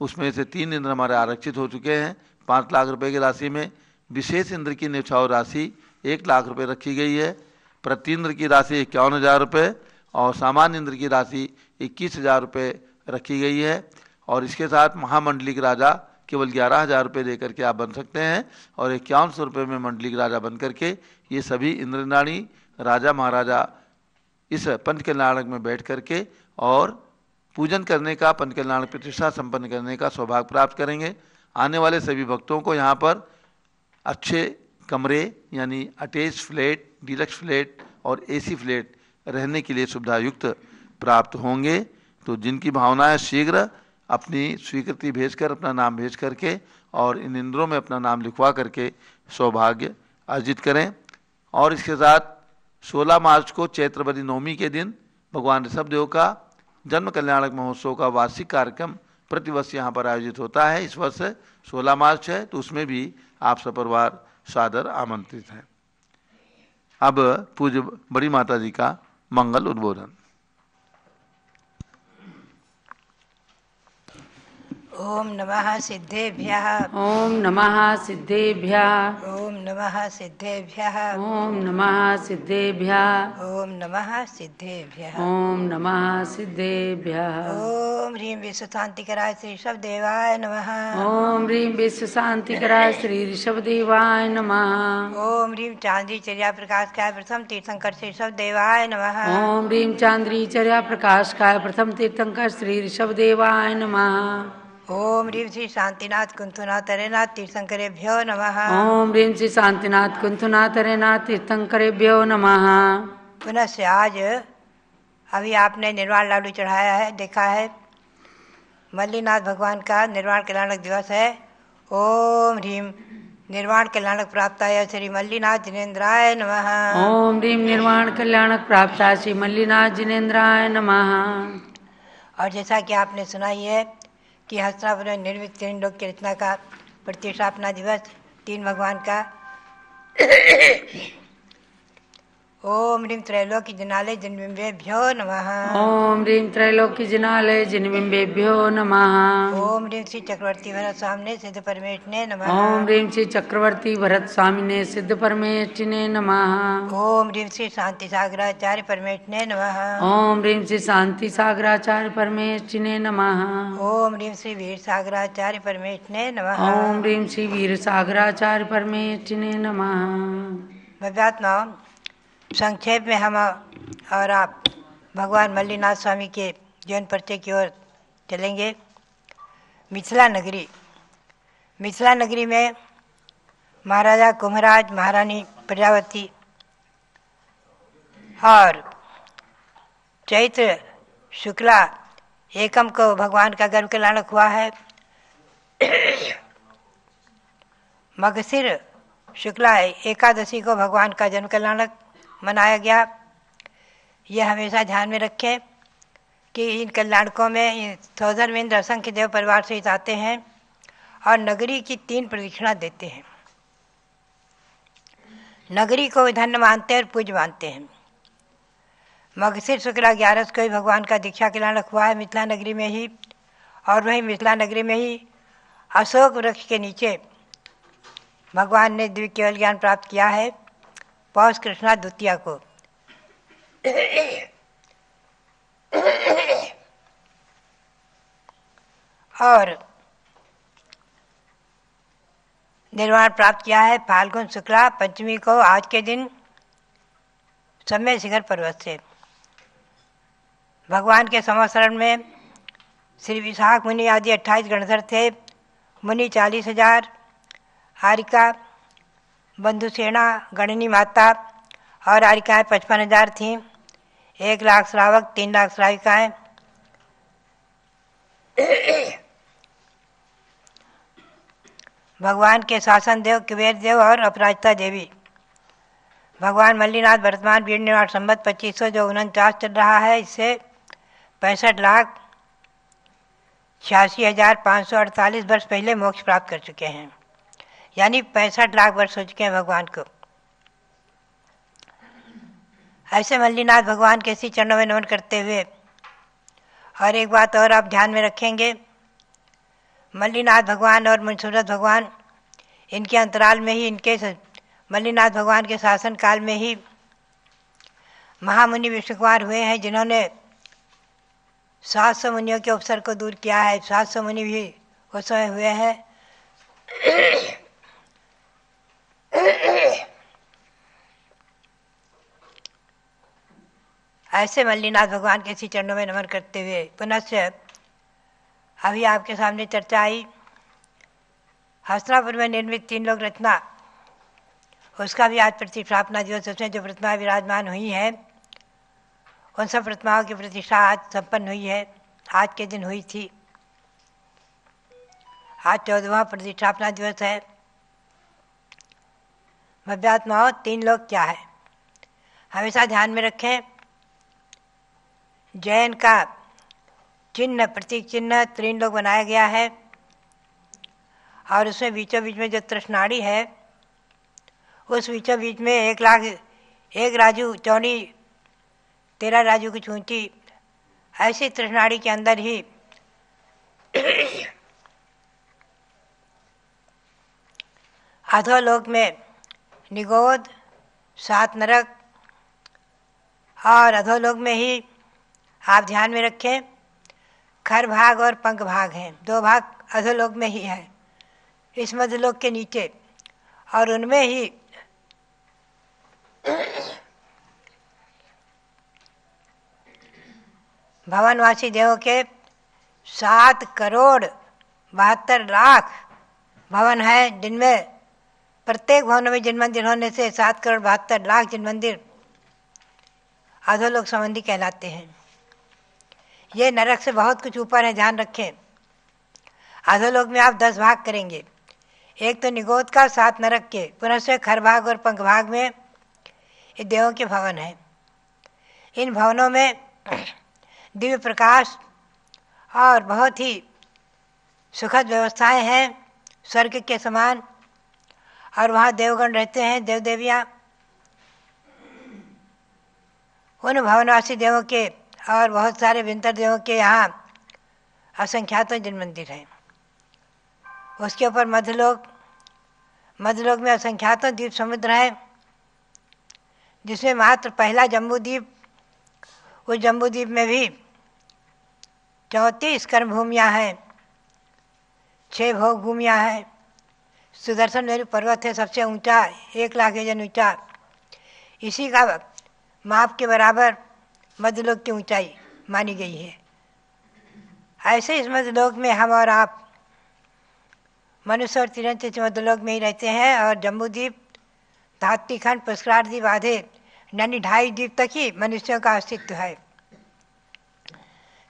उसमें से तीन इंद्र हमारे आरक्षित हो चुके हैं पाँच लाख रुपए की राशि में विशेष इंद्र की निछाव राशि एक लाख रुपए रखी गई है प्रति इंद्र की राशि इक्यावन हज़ार रुपये और सामान्य इंद्र की राशि इक्कीस हज़ार रुपये रखी गई है और इसके साथ महामंडलिक राजा केवल ग्यारह हज़ार रुपये दे करके आप बन सकते हैं और इक्यावन सौ रुपये में मंडलिक राजा बन करके ये सभी इंद्रनाणी राजा महाराजा इस पंच कल्याणक में बैठ करके और पूजन करने का पंचकल्याण प्रतिष्ठा संपन्न करने का सौभाग्य प्राप्त करेंगे आने वाले सभी भक्तों को यहाँ पर अच्छे कमरे यानी अटैच फ्लैट डिलक्स फ्लैट और एसी फ्लैट रहने के लिए सुविधायुक्त प्राप्त होंगे तो जिनकी भावनाएं शीघ्र अपनी स्वीकृति भेजकर अपना नाम भेज करके और इन इंद्रों में अपना नाम लिखवा करके सौभाग्य अर्जित करें और इसके साथ 16 मार्च को चैत्रवती नवमी के दिन भगवान ऋषभदेव का जन्म कल्याणक महोत्सव का वार्षिक कार्यक्रम प्रतिवर्ष यहाँ पर आयोजित होता है इस वर्ष सोलह मार्च है तो उसमें भी आप सपरिवार सादर आमंत्रित हैं अब पूज्य बड़ी माता जी का मंगल उद्बोधन ओम नमः सिद्धेभ्यः ओम नमः सिद्धेभ्यः ओम नमः सिद्धेभ्यः ओम नमः सिद्धेभ्यः ओम नमः सिद्धेभ्यः ओम नमः सिद्धेभ्यः ॐ ह्रीं कराय श्री देवाय नमः विश्व ह्रीं कराय श्री ऋषभ देवाय नमः ॐ ह्रीं प्रकाश प्रकाशकाय प्रथम तीर्थंकर श्री देवाय नमः ॐ ह्रीं प्रकाश काय प्रथम तीर्थंकर श्री ऋषभ देवाय नमः ओम रीम श्री शांतिनाथ कुंथुनाथ अरेनाथ तीर्थंकरेभ्यो नम ओम रीम श्री शांतिनाथ कुंथुनाथ अरेनाथ तीर्थंकरेभ्यो नम पुनः से आज अभी आपने निर्वाण लाडू चढ़ाया है देखा है मल्लीनाथ भगवान का निर्वाण कल्याणक दिवस है ओम रीम निर्वाण कल्याणक प्राप्त है श्री मल्लीनाथ जिनेन्द्राय नम ओम रीम निर्वाण कल्याणक प्राप्त श्री मल्लीनाथ जिनेन्द्राय नम और जैसा कि आपने सुना ही है कि हस्तावरण निर्मित तीन लोग की रचना का प्रतिष्ठापना दिवस तीन भगवान का ओम ह्रीं त्रैलोक्यजनालय जिनबिम्बेभ्यो नमः ओम ह्रीं त्रैलोक्यजनालय जिनबिम्बेभ्यो नमः ओम ह्रीं श्री चक्रवर्ती भरत स्वामी ने सिद्ध परमेष्ठिने नमः ओम ह्रीं श्री चक्रवर्ती भरत स्वामी ने सिद्ध परमेश ने नमः ओम ह्रीं श्री शांति सागराचार्य परमेश ने नमः ओम ह्रीं श्री शांति सागराचार्य परमेश ने नमः ओम ह्रीं श्री वीर सागराचार्य परमेश ने नमः ओम ह्रीं श्री वीर सागराचार्य परमेश ने नमः भव्यात्मा संक्षेप में हम और आप भगवान मल्लीनाथ स्वामी के जीवन परिचय की ओर चलेंगे मिथिला नगरी मिथिला नगरी में महाराजा कुंभराज महारानी प्रजावती और चैत्र शुक्ला एकम को भगवान का गर्भ लालक हुआ है मगसिर शुक्ला एकादशी को भगवान का जन्म कलाणक मनाया गया यह हमेशा ध्यान में रखें कि इन कल्याणकों में सौधर्मेंद्र असंख्य देव परिवार से आते हैं और नगरी की तीन प्रदक्षिणा देते हैं नगरी को धन्य मानते हैं और पूज मानते हैं मगसिर शुक्ला ग्यारस को ही भगवान का दीक्षा किलान रखवा है मिथिला नगरी में ही और वही मिथिला नगरी में ही अशोक वृक्ष के नीचे भगवान ने दिव्य केवल ज्ञान प्राप्त किया है पौष कृष्णा द्वितीय को और निर्वाण प्राप्त किया है फाल्गुन शुक्ला पंचमी को आज के दिन समय शिखर पर्वत से भगवान के समाचरण में श्री विशाख मुनि आदि अट्ठाईस गणधर थे मुनि चालीस हजार हारिका बंधु सेना गणनी माता और आरिकाएँ पचपन हजार थीं एक लाख श्रावक तीन लाख श्राविकाएँ भगवान के शासन देव कुबेर देव और अपराजिता देवी भगवान मल्लीनाथ वर्तमान वीर निर्माण संबत पच्चीस सौ जो उनचास चल रहा है इससे पैंसठ लाख छियासी हजार पाँच सौ अड़तालीस वर्ष पहले मोक्ष प्राप्त कर चुके हैं यानी पैंसठ लाख वर्ष हो चुके हैं भगवान को ऐसे मल्लीनाथ भगवान के इसी चरणों में नमन करते हुए और एक बात और आप ध्यान में रखेंगे मल्लीनाथ भगवान और मनसूरत भगवान इनके अंतराल में ही इनके मल्लीनाथ भगवान के शासन काल में ही महामुनि विष्णु कुमार हुए हैं जिन्होंने सात सौ मुनियों के अवसर को दूर किया है सात सौ मुनि भी उस समय हुए हैं ऐसे मल्लीनाथ भगवान के श्री चरणों में नमन करते हुए पुनः अभी आपके सामने चर्चा आई हसनापुर में निर्मित तीन लोग रचना उसका भी आज प्रतिष्ठापना दिवस उसमें जो प्रतिमा विराजमान हुई है उन सब प्रतिमाओं की प्रतिष्ठा आज संपन्न हुई है आज के दिन हुई थी आज चौदहवा प्रतिष्ठापना दिवस है भव्यात्माओं तीन लोग क्या है हमेशा ध्यान में रखें जैन का चिन्ह प्रतीक चिन्ह त्रीन लोग बनाया गया है और उसमें बीचों बीच में जो तृष्णाड़ी है उस बीचों बीच में एक लाख एक राजू चौनी तेरह राजू की चूंटी ऐसी तृष्णाड़ी के अंदर ही अधोलोक में निगोद सात नरक और अधोलोक में ही आप ध्यान में रखें खर भाग और पंख भाग हैं दो भाग अधोलोक में ही हैं इस मध्यलोक के नीचे और उनमें ही भवनवासी देवों के सात करोड़ बहत्तर लाख भवन है जिनमें प्रत्येक भवन में जिन मंदिर होने से सात करोड़ बहत्तर लाख जिन मंदिर अधोलोक संबंधी कहलाते हैं ये नरक से बहुत कुछ ऊपर है ध्यान रखें अधोलोक में आप दस भाग करेंगे एक तो निगोद का सात नरक के पुनः खर भाग और पंख भाग में ये देवों के भवन हैं इन भवनों में दिव्य प्रकाश और बहुत ही सुखद व्यवस्थाएं हैं स्वर्ग के समान और वहाँ देवगण रहते हैं देव देवियाँ उन भवनवासी देवों के और बहुत सारे विंतर देवों के यहाँ असंख्यातों जिन मंदिर हैं उसके ऊपर मध्यलोक मध्यलोक में असंख्यातों द्वीप समुद्र हैं जिसमें मात्र पहला जम्बूद्वीप उस जम्बूद्वीप में भी चौंतीस कर्म भूमियाँ हैं छः भोग भूमियाँ हैं सुदर्शन मेरु पर्वत है सबसे ऊंचा एक लाख एजन ऊंचा इसी का माप के बराबर मधुलोक की ऊंचाई मानी गई है ऐसे इस मधुलोक में हम और आप मनुष्य और तिरंत मधुलोक में ही रहते हैं और जम्बूद्वीप धातीखंड पुष्कर द्वीप आधे यानी ढाई द्वीप तक ही मनुष्यों का अस्तित्व है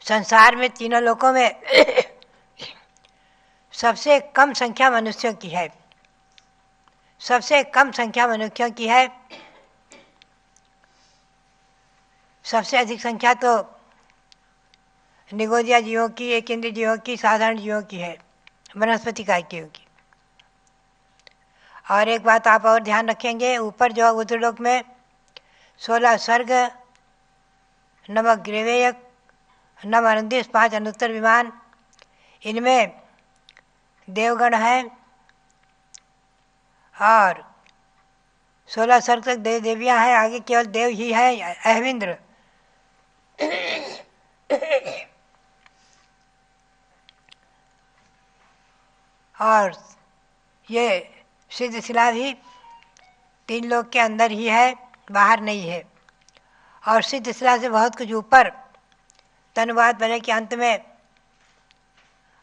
संसार में तीनों लोकों में सबसे कम संख्या मनुष्यों की है सबसे कम संख्या मनुष्यों की है सबसे अधिक संख्या तो निगोदिया जीवों की इंद्र जीवों की साधारण जीवों की है वनस्पति कायकियों की और एक बात आप और ध्यान रखेंगे ऊपर जो उद्रलोक में सोलह स्वर्ग नमक ग्रेवेयक नम अनतीस पाँच अनुत्तर विमान इनमें देवगण हैं और सोलह स्वर्ग तक देव देवियाँ हैं आगे केवल देव ही हैं अहविंद्र और ये सिद्ध शिला भी तीन लोग के अंदर ही है बाहर नहीं है और सिद्ध शिला से बहुत कुछ ऊपर तनुवाद बने के अंत में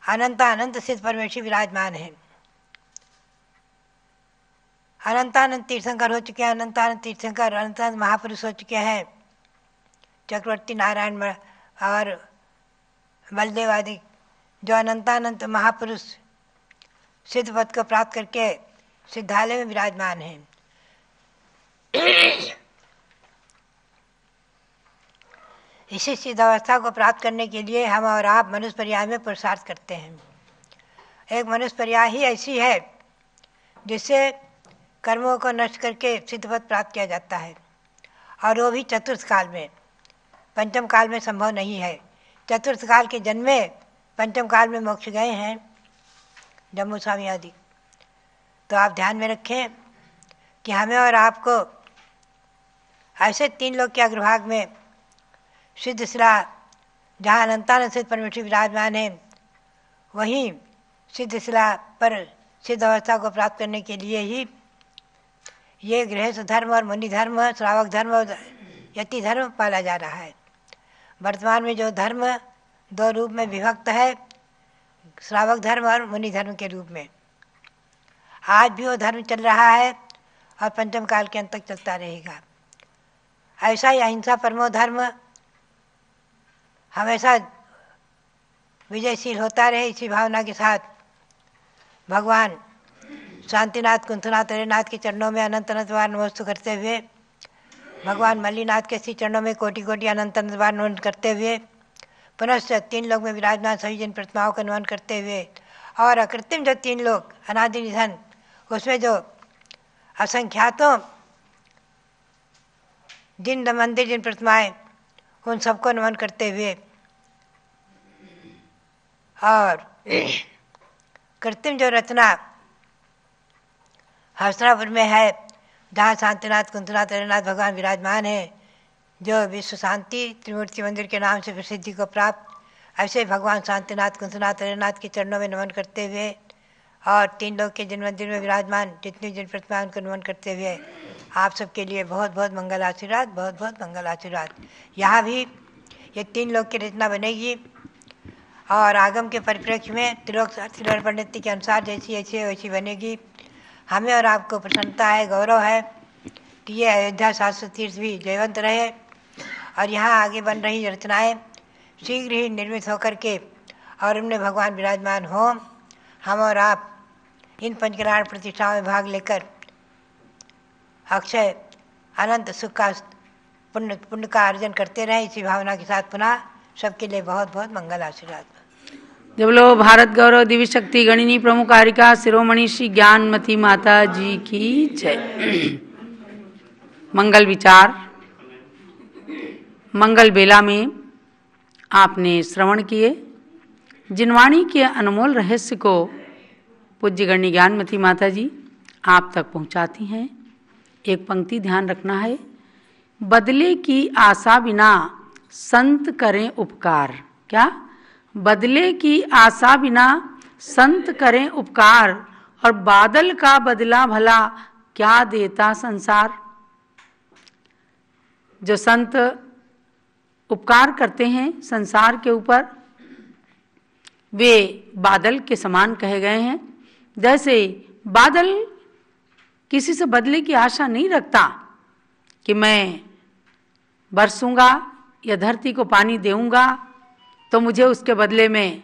अनंत अनंत सिद्ध परमेश्वर विराजमान है अनंतानंद तीर्थंकर हो चुके हैं अनंतानंद तीर्थंकर अनंतानंद महापुरुष हो चुके हैं चक्रवर्ती नारायण और बलदेव आदि जो अनंतानंत महापुरुष सिद्ध पद को प्राप्त करके सिद्धालय में विराजमान हैं इसी सिद्ध अवस्था को प्राप्त करने के लिए हम और आप मनुष्य पर्याय में पुरुषार्थ करते हैं एक मनुष्य पर्याय ही ऐसी है जिससे कर्मों को नष्ट करके सिद्ध पद प्राप्त किया जाता है और वो भी चतुर्थ काल में पंचम काल में संभव नहीं है चतुर्थ काल के जन्मे पंचम काल में मोक्ष गए हैं जम्मू स्वामी आदि तो आप ध्यान में रखें कि हमें और आपको ऐसे तीन लोग के अग्रभाग में सिद्ध शिला जहाँ अनंतानंद सिद्ध परमेश्वर विराजमान है वहीं सिद्ध शिला पर सिद्ध अवस्था को प्राप्त करने के लिए ही ये गृहस्थ धर्म और मुनि धर्म श्रावक धर्म और यति धर्म पाला जा रहा है वर्तमान में जो धर्म दो रूप में विभक्त है श्रावक धर्म और मुनि धर्म के रूप में आज भी वो धर्म चल रहा है और पंचम काल के अंत तक चलता रहेगा ऐसा ही अहिंसा परमो धर्म हमेशा विजयशील होता रहे इसी भावना के साथ भगवान शांतिनाथ कुंथनाथ हरेनाथ के चरणों में अनंत अनंत बार नमस्तु करते हुए भगवान मल्लीनाथ के श्री चरणों में कोटि कोटि अनंत बार नमन करते हुए पुनः तीन लोग में विराजमान सभी जिन प्रतिमाओं का नमन करते हुए और अकृत्रिम जो तीन लोग अनादि निधन उसमें जो असंख्यातों जिन मंदिर जिन प्रतिमाएं उन सबको नमन करते हुए और कृत्रिम जो रचना हसनापुर में है जहाँ शांतिनाथ कुंतनाथ रघुनाथ भगवान विराजमान है जो विश्व शांति त्रिमूर्ति मंदिर के नाम से प्रसिद्धि को प्राप्त ऐसे भगवान शांतिनाथ कुंतनाथ रघुनाथ के चरणों में नमन करते हुए और तीन लोग के जिन मंदिर में विराजमान जितनी जिन प्रतिमा उनको नमन करते हुए आप सबके लिए बहुत बहुत मंगल आशीर्वाद बहुत बहुत मंगल आशीर्वाद यहाँ भी ये तीन लोग की रचना बनेगी और आगम के परिप्रेक्ष्य में त्रिलोक पंडित के अनुसार जैसी ऐसी वैसी बनेगी हमें और आपको प्रसन्नता है गौरव है कि ये अयोध्या शास्त्र तीर्थ भी जयवंत रहे और यहाँ आगे बन रही रचनाएँ शीघ्र ही निर्मित होकर के और उनमें भगवान विराजमान हो हम और आप इन पंचकल्याण प्रतिष्ठाओं में भाग लेकर अक्षय अनंत सुख का पुण्य पुण्य का अर्जन करते रहें इसी भावना के साथ पुनः सबके लिए बहुत बहुत मंगल आशीर्वाद जब लो भारत गौरव दिव्य शक्ति गणिनी प्रमुख कारिका शिरोमणि श्री ज्ञानमती माता जी की जय मंगल विचार मंगल बेला में आपने श्रवण किए जिनवाणी के अनमोल रहस्य को पूज्य गणि ज्ञानमती माता जी आप तक पहुंचाती हैं एक पंक्ति ध्यान रखना है बदले की आशा बिना संत करें उपकार क्या बदले की आशा बिना संत करें उपकार और बादल का बदला भला क्या देता संसार जो संत उपकार करते हैं संसार के ऊपर वे बादल के समान कहे गए हैं जैसे बादल किसी से बदले की आशा नहीं रखता कि मैं बरसूंगा या धरती को पानी देऊंगा तो मुझे उसके बदले में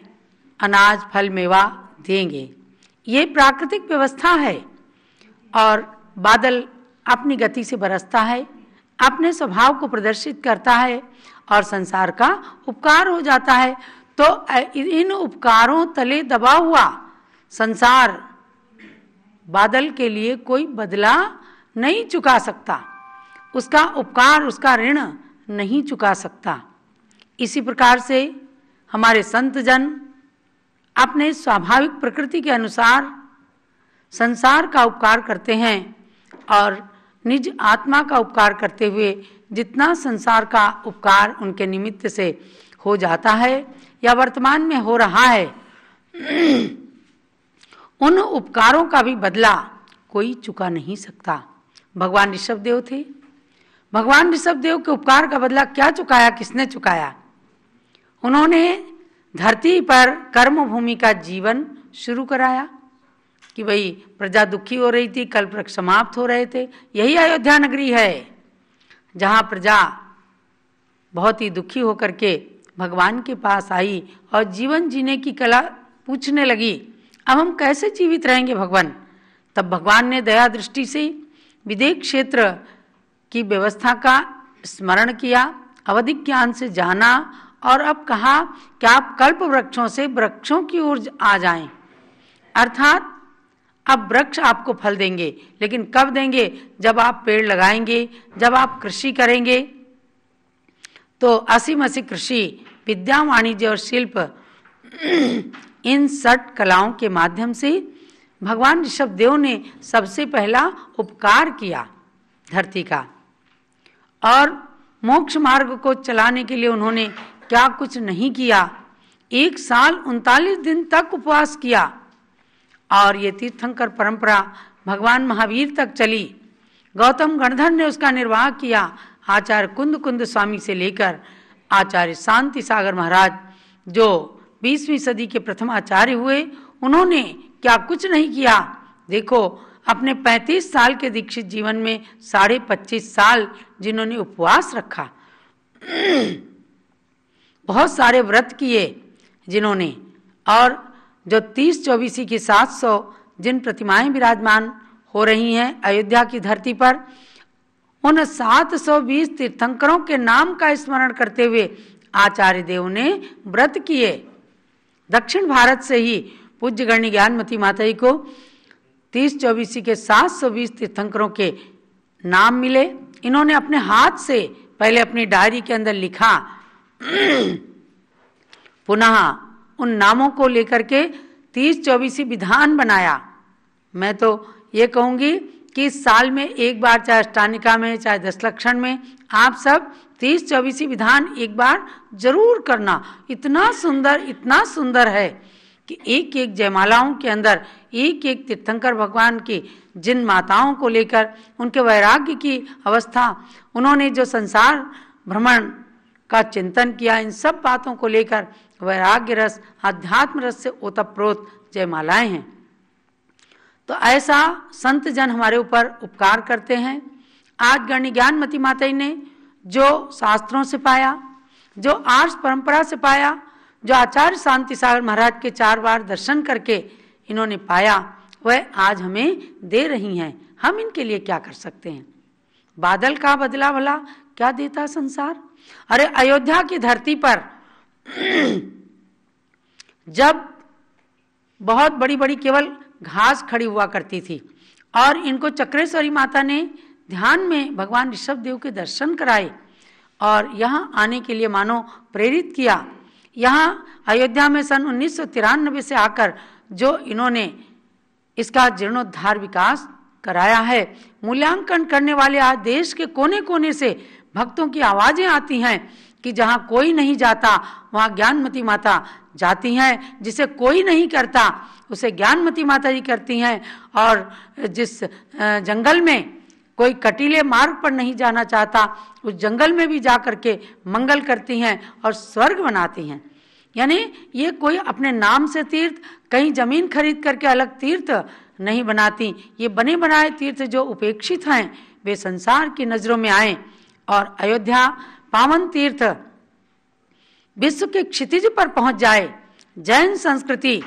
अनाज फल मेवा देंगे ये प्राकृतिक व्यवस्था है और बादल अपनी गति से बरसता है अपने स्वभाव को प्रदर्शित करता है और संसार का उपकार हो जाता है तो इन उपकारों तले दबा हुआ संसार बादल के लिए कोई बदला नहीं चुका सकता उसका उपकार उसका ऋण नहीं चुका सकता इसी प्रकार से हमारे संत जन अपने स्वाभाविक प्रकृति के अनुसार संसार का उपकार करते हैं और निज आत्मा का उपकार करते हुए जितना संसार का उपकार उनके निमित्त से हो जाता है या वर्तमान में हो रहा है उन उपकारों का भी बदला कोई चुका नहीं सकता भगवान ऋषभदेव थे भगवान ऋषभदेव के उपकार का बदला क्या चुकाया किसने चुकाया उन्होंने धरती पर कर्म भूमि का जीवन शुरू कराया कि भाई प्रजा दुखी हो रही थी कल समाप्त हो रहे थे यही अयोध्या नगरी है जहाँ प्रजा बहुत ही दुखी होकर के भगवान के पास आई और जीवन जीने की कला पूछने लगी अब हम कैसे जीवित रहेंगे भगवान तब भगवान ने दया दृष्टि से विदेक क्षेत्र की व्यवस्था का स्मरण किया अवधि ज्ञान से जाना और अब कहा कि आप कल्प वृक्षों से वृक्षों की ओर आ जाएं अर्थात अब वृक्ष आपको फल देंगे लेकिन कब देंगे जब आप पेड़ लगाएंगे जब आप कृषि करेंगे तो असीम असी कृषि विद्या वाणिज्य और शिल्प इन सट कलाओं के माध्यम से भगवान ऋषभ देव ने सबसे पहला उपकार किया धरती का और मोक्ष मार्ग को चलाने के लिए उन्होंने क्या कुछ नहीं किया एक साल उनतालीस दिन तक उपवास किया और ये तीर्थंकर परंपरा भगवान महावीर तक चली गौतम गणधर ने उसका निर्वाह किया आचार्य कुंद कुंद स्वामी से लेकर आचार्य शांति सागर महाराज जो बीसवीं सदी के प्रथम आचार्य हुए उन्होंने क्या कुछ नहीं किया देखो अपने 35 साल के दीक्षित जीवन में साढ़े पच्चीस साल जिन्होंने उपवास रखा बहुत सारे व्रत किए जिन्होंने और जो तीस चौबीसी की सात सौ जिन प्रतिमाएं विराजमान हो रही हैं अयोध्या की धरती पर उन सात सौ बीस तीर्थंकरों के नाम का स्मरण करते हुए आचार्य देव ने व्रत किए दक्षिण भारत से ही पूज्य गण्य ज्ञानमती माता जी को तीस चौबीसी के सात सौ बीस तीर्थंकरों के नाम मिले इन्होंने अपने हाथ से पहले अपनी डायरी के अंदर लिखा पुनः उन नामों को लेकर के तीस चौबीस विधान बनाया मैं तो ये कहूँगी कि इस साल में एक बार चाहे अष्टानिका में चाहे लक्षण में आप सब तीस चौबीस विधान एक बार जरूर करना इतना सुंदर इतना सुंदर है कि एक एक जयमालाओं के अंदर एक एक तीर्थंकर भगवान की जिन माताओं को लेकर उनके वैराग्य की अवस्था उन्होंने जो संसार भ्रमण का चिंतन किया इन सब बातों को लेकर वैराग्य रस अध्यात्म रस से ओतप्रोत जयमालाएं हैं तो ऐसा संत जन हमारे ऊपर उपकार करते हैं आज ज्ञान ज्ञानमती माता ने जो शास्त्रों से पाया जो आर्ष परंपरा से पाया जो आचार्य शांति सागर महाराज के चार बार दर्शन करके इन्होंने पाया वह आज हमें दे रही हैं हम इनके लिए क्या कर सकते हैं बादल का बदला भला क्या देता संसार अरे अयोध्या की धरती पर जब बहुत बड़ी बड़ी केवल घास खड़ी हुआ करती थी और इनको चक्रेश्वरी माता ने ध्यान में भगवान ऋषभ देव के दर्शन कराए और यहाँ आने के लिए मानो प्रेरित किया यहाँ अयोध्या में सन उन्नीस से आकर जो इन्होंने इसका जीर्णोद्धार विकास कराया है मूल्यांकन करने वाले आज देश के कोने कोने से भक्तों की आवाज़ें आती हैं कि जहाँ कोई नहीं जाता वहाँ ज्ञानमती माता जाती हैं जिसे कोई नहीं करता उसे ज्ञानमती माता जी करती हैं और जिस जंगल में कोई कटीले मार्ग पर नहीं जाना चाहता उस जंगल में भी जा करके मंगल करती हैं और स्वर्ग बनाती हैं यानी ये कोई अपने नाम से तीर्थ कहीं जमीन खरीद करके अलग तीर्थ नहीं बनाती ये बने बनाए तीर्थ जो उपेक्षित हैं वे संसार की नज़रों में आएँ और अयोध्या पावन तीर्थ विश्व के क्षितिज पर पहुंच जाए जैन संस्कृति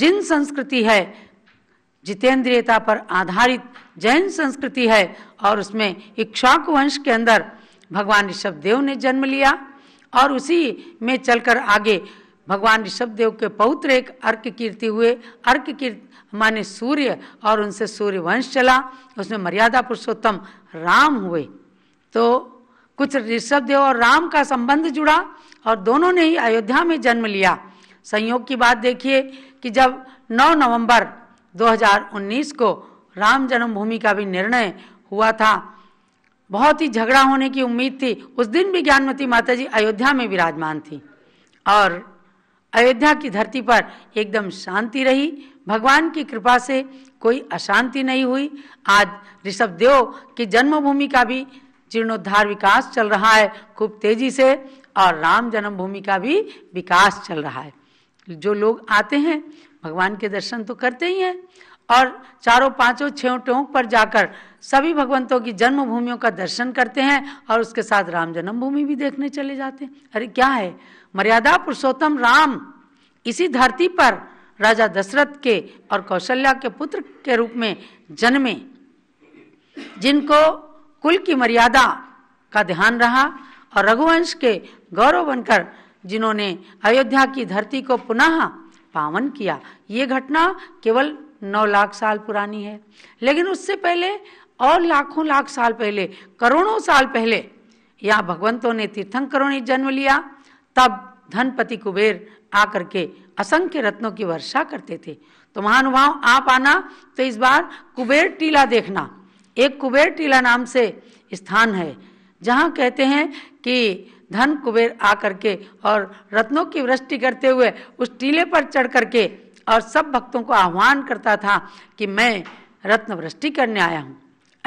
जिन संस्कृति है जितेंद्रियता पर आधारित जैन संस्कृति है और उसमें इक्शाक वंश के अंदर भगवान ऋषभदेव ने जन्म लिया और उसी में चलकर आगे भगवान ऋषभदेव के पौत्र एक अर्क कीर्ति हुए अर्क कीर्ति माने सूर्य और उनसे सूर्य वंश चला उसमें मर्यादा पुरुषोत्तम राम हुए तो कुछ ऋषभदेव और राम का संबंध जुड़ा और दोनों ने ही अयोध्या में जन्म लिया संयोग की बात देखिए कि जब 9 नवंबर 2019 को राम जन्मभूमि का भी निर्णय हुआ था बहुत ही झगड़ा होने की उम्मीद थी उस दिन भी ज्ञानमती माता जी अयोध्या में विराजमान थी और अयोध्या की धरती पर एकदम शांति रही भगवान की कृपा से कोई अशांति नहीं हुई आज ऋषभदेव की जन्मभूमि का भी जीर्णोद्धार विकास चल रहा है खूब तेजी से और राम जन्मभूमि का भी विकास चल रहा है जो लोग आते हैं भगवान के दर्शन तो करते ही हैं और चारों पांचों छो टोंक पर जाकर सभी भगवंतों की जन्मभूमियों का दर्शन करते हैं और उसके साथ राम जन्मभूमि भी देखने चले जाते हैं अरे क्या है मर्यादा पुरुषोत्तम राम इसी धरती पर राजा दशरथ के और कौशल्या के पुत्र के रूप में जन्मे जिनको कुल की मर्यादा का ध्यान रहा और रघुवंश के गौरव बनकर जिन्होंने अयोध्या की धरती को पुनः पावन किया ये घटना केवल नौ लाख साल पुरानी है लेकिन उससे पहले और लाखों लाख साल पहले करोड़ों साल पहले यहाँ भगवंतों ने तीर्थंकरों ने जन्म लिया तब धनपति कुबेर आकर के असंख्य रत्नों की वर्षा करते थे तो महानुभाव आप आना तो इस बार कुबेर टीला देखना एक कुबेर टीला नाम से स्थान है जहाँ कहते हैं कि धन कुबेर आकर के और रत्नों की वृष्टि करते हुए उस टीले पर चढ़ करके और सब भक्तों को आह्वान करता था कि मैं रत्न वृष्टि करने आया हूँ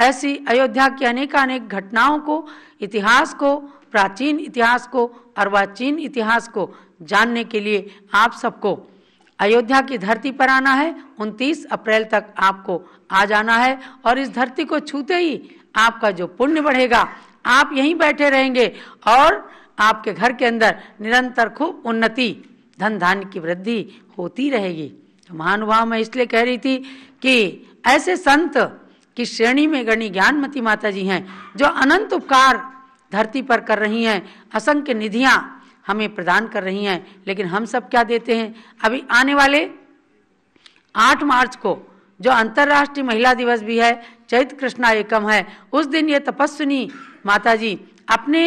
ऐसी अयोध्या की अनेकानेक घटनाओं को इतिहास को प्राचीन इतिहास को अर्वाचीन इतिहास को जानने के लिए आप सबको अयोध्या की धरती पर आना है 29 अप्रैल तक आपको आ जाना है और इस धरती को छूते ही आपका जो पुण्य बढ़ेगा आप यहीं बैठे रहेंगे और आपके घर के अंदर निरंतर खूब उन्नति धन धान्य की वृद्धि होती रहेगी तो महानुभाव मैं इसलिए कह रही थी कि ऐसे संत की श्रेणी में गणी ज्ञानमती माता जी हैं जो अनंत उपकार धरती पर कर रही हैं असंख्य निधियाँ हमें प्रदान कर रही हैं लेकिन हम सब क्या देते हैं अभी आने वाले आठ मार्च को जो अंतर्राष्ट्रीय महिला दिवस भी है चैत कृष्णा एकम है उस दिन ये तपस्विनी माता जी अपने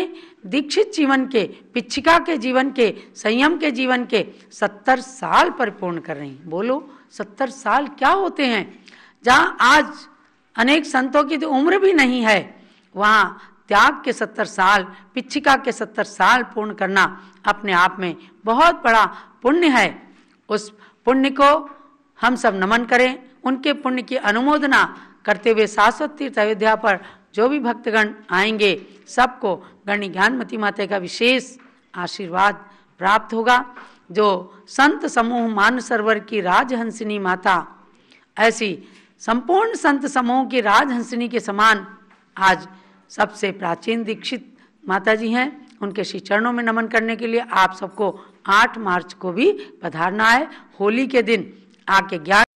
दीक्षित जीवन के पिछिका के जीवन के संयम के जीवन के सत्तर साल परिपूर्ण कर रही बोलो सत्तर साल क्या होते हैं जहाँ आज अनेक संतों की तो उम्र भी नहीं है वहाँ त्याग के सत्तर साल पिछिका के सत्तर साल पूर्ण करना अपने आप में बहुत बड़ा पुण्य है उस पुण्य को हम सब नमन करें उनके पुण्य की अनुमोदना करते हुए शाश्वत तीर्थ अयोध्या पर जो भी भक्तगण आएंगे सबको गणी ज्ञानमती माता का विशेष आशीर्वाद प्राप्त होगा जो संत समूह मान सरोवर की राजहंसिनी माता ऐसी संपूर्ण संत समूह की राजहंसिनी के समान आज सबसे प्राचीन दीक्षित माता जी हैं उनके श्री चरणों में नमन करने के लिए आप सबको 8 मार्च को भी पधारना है होली के दिन आके ज्ञान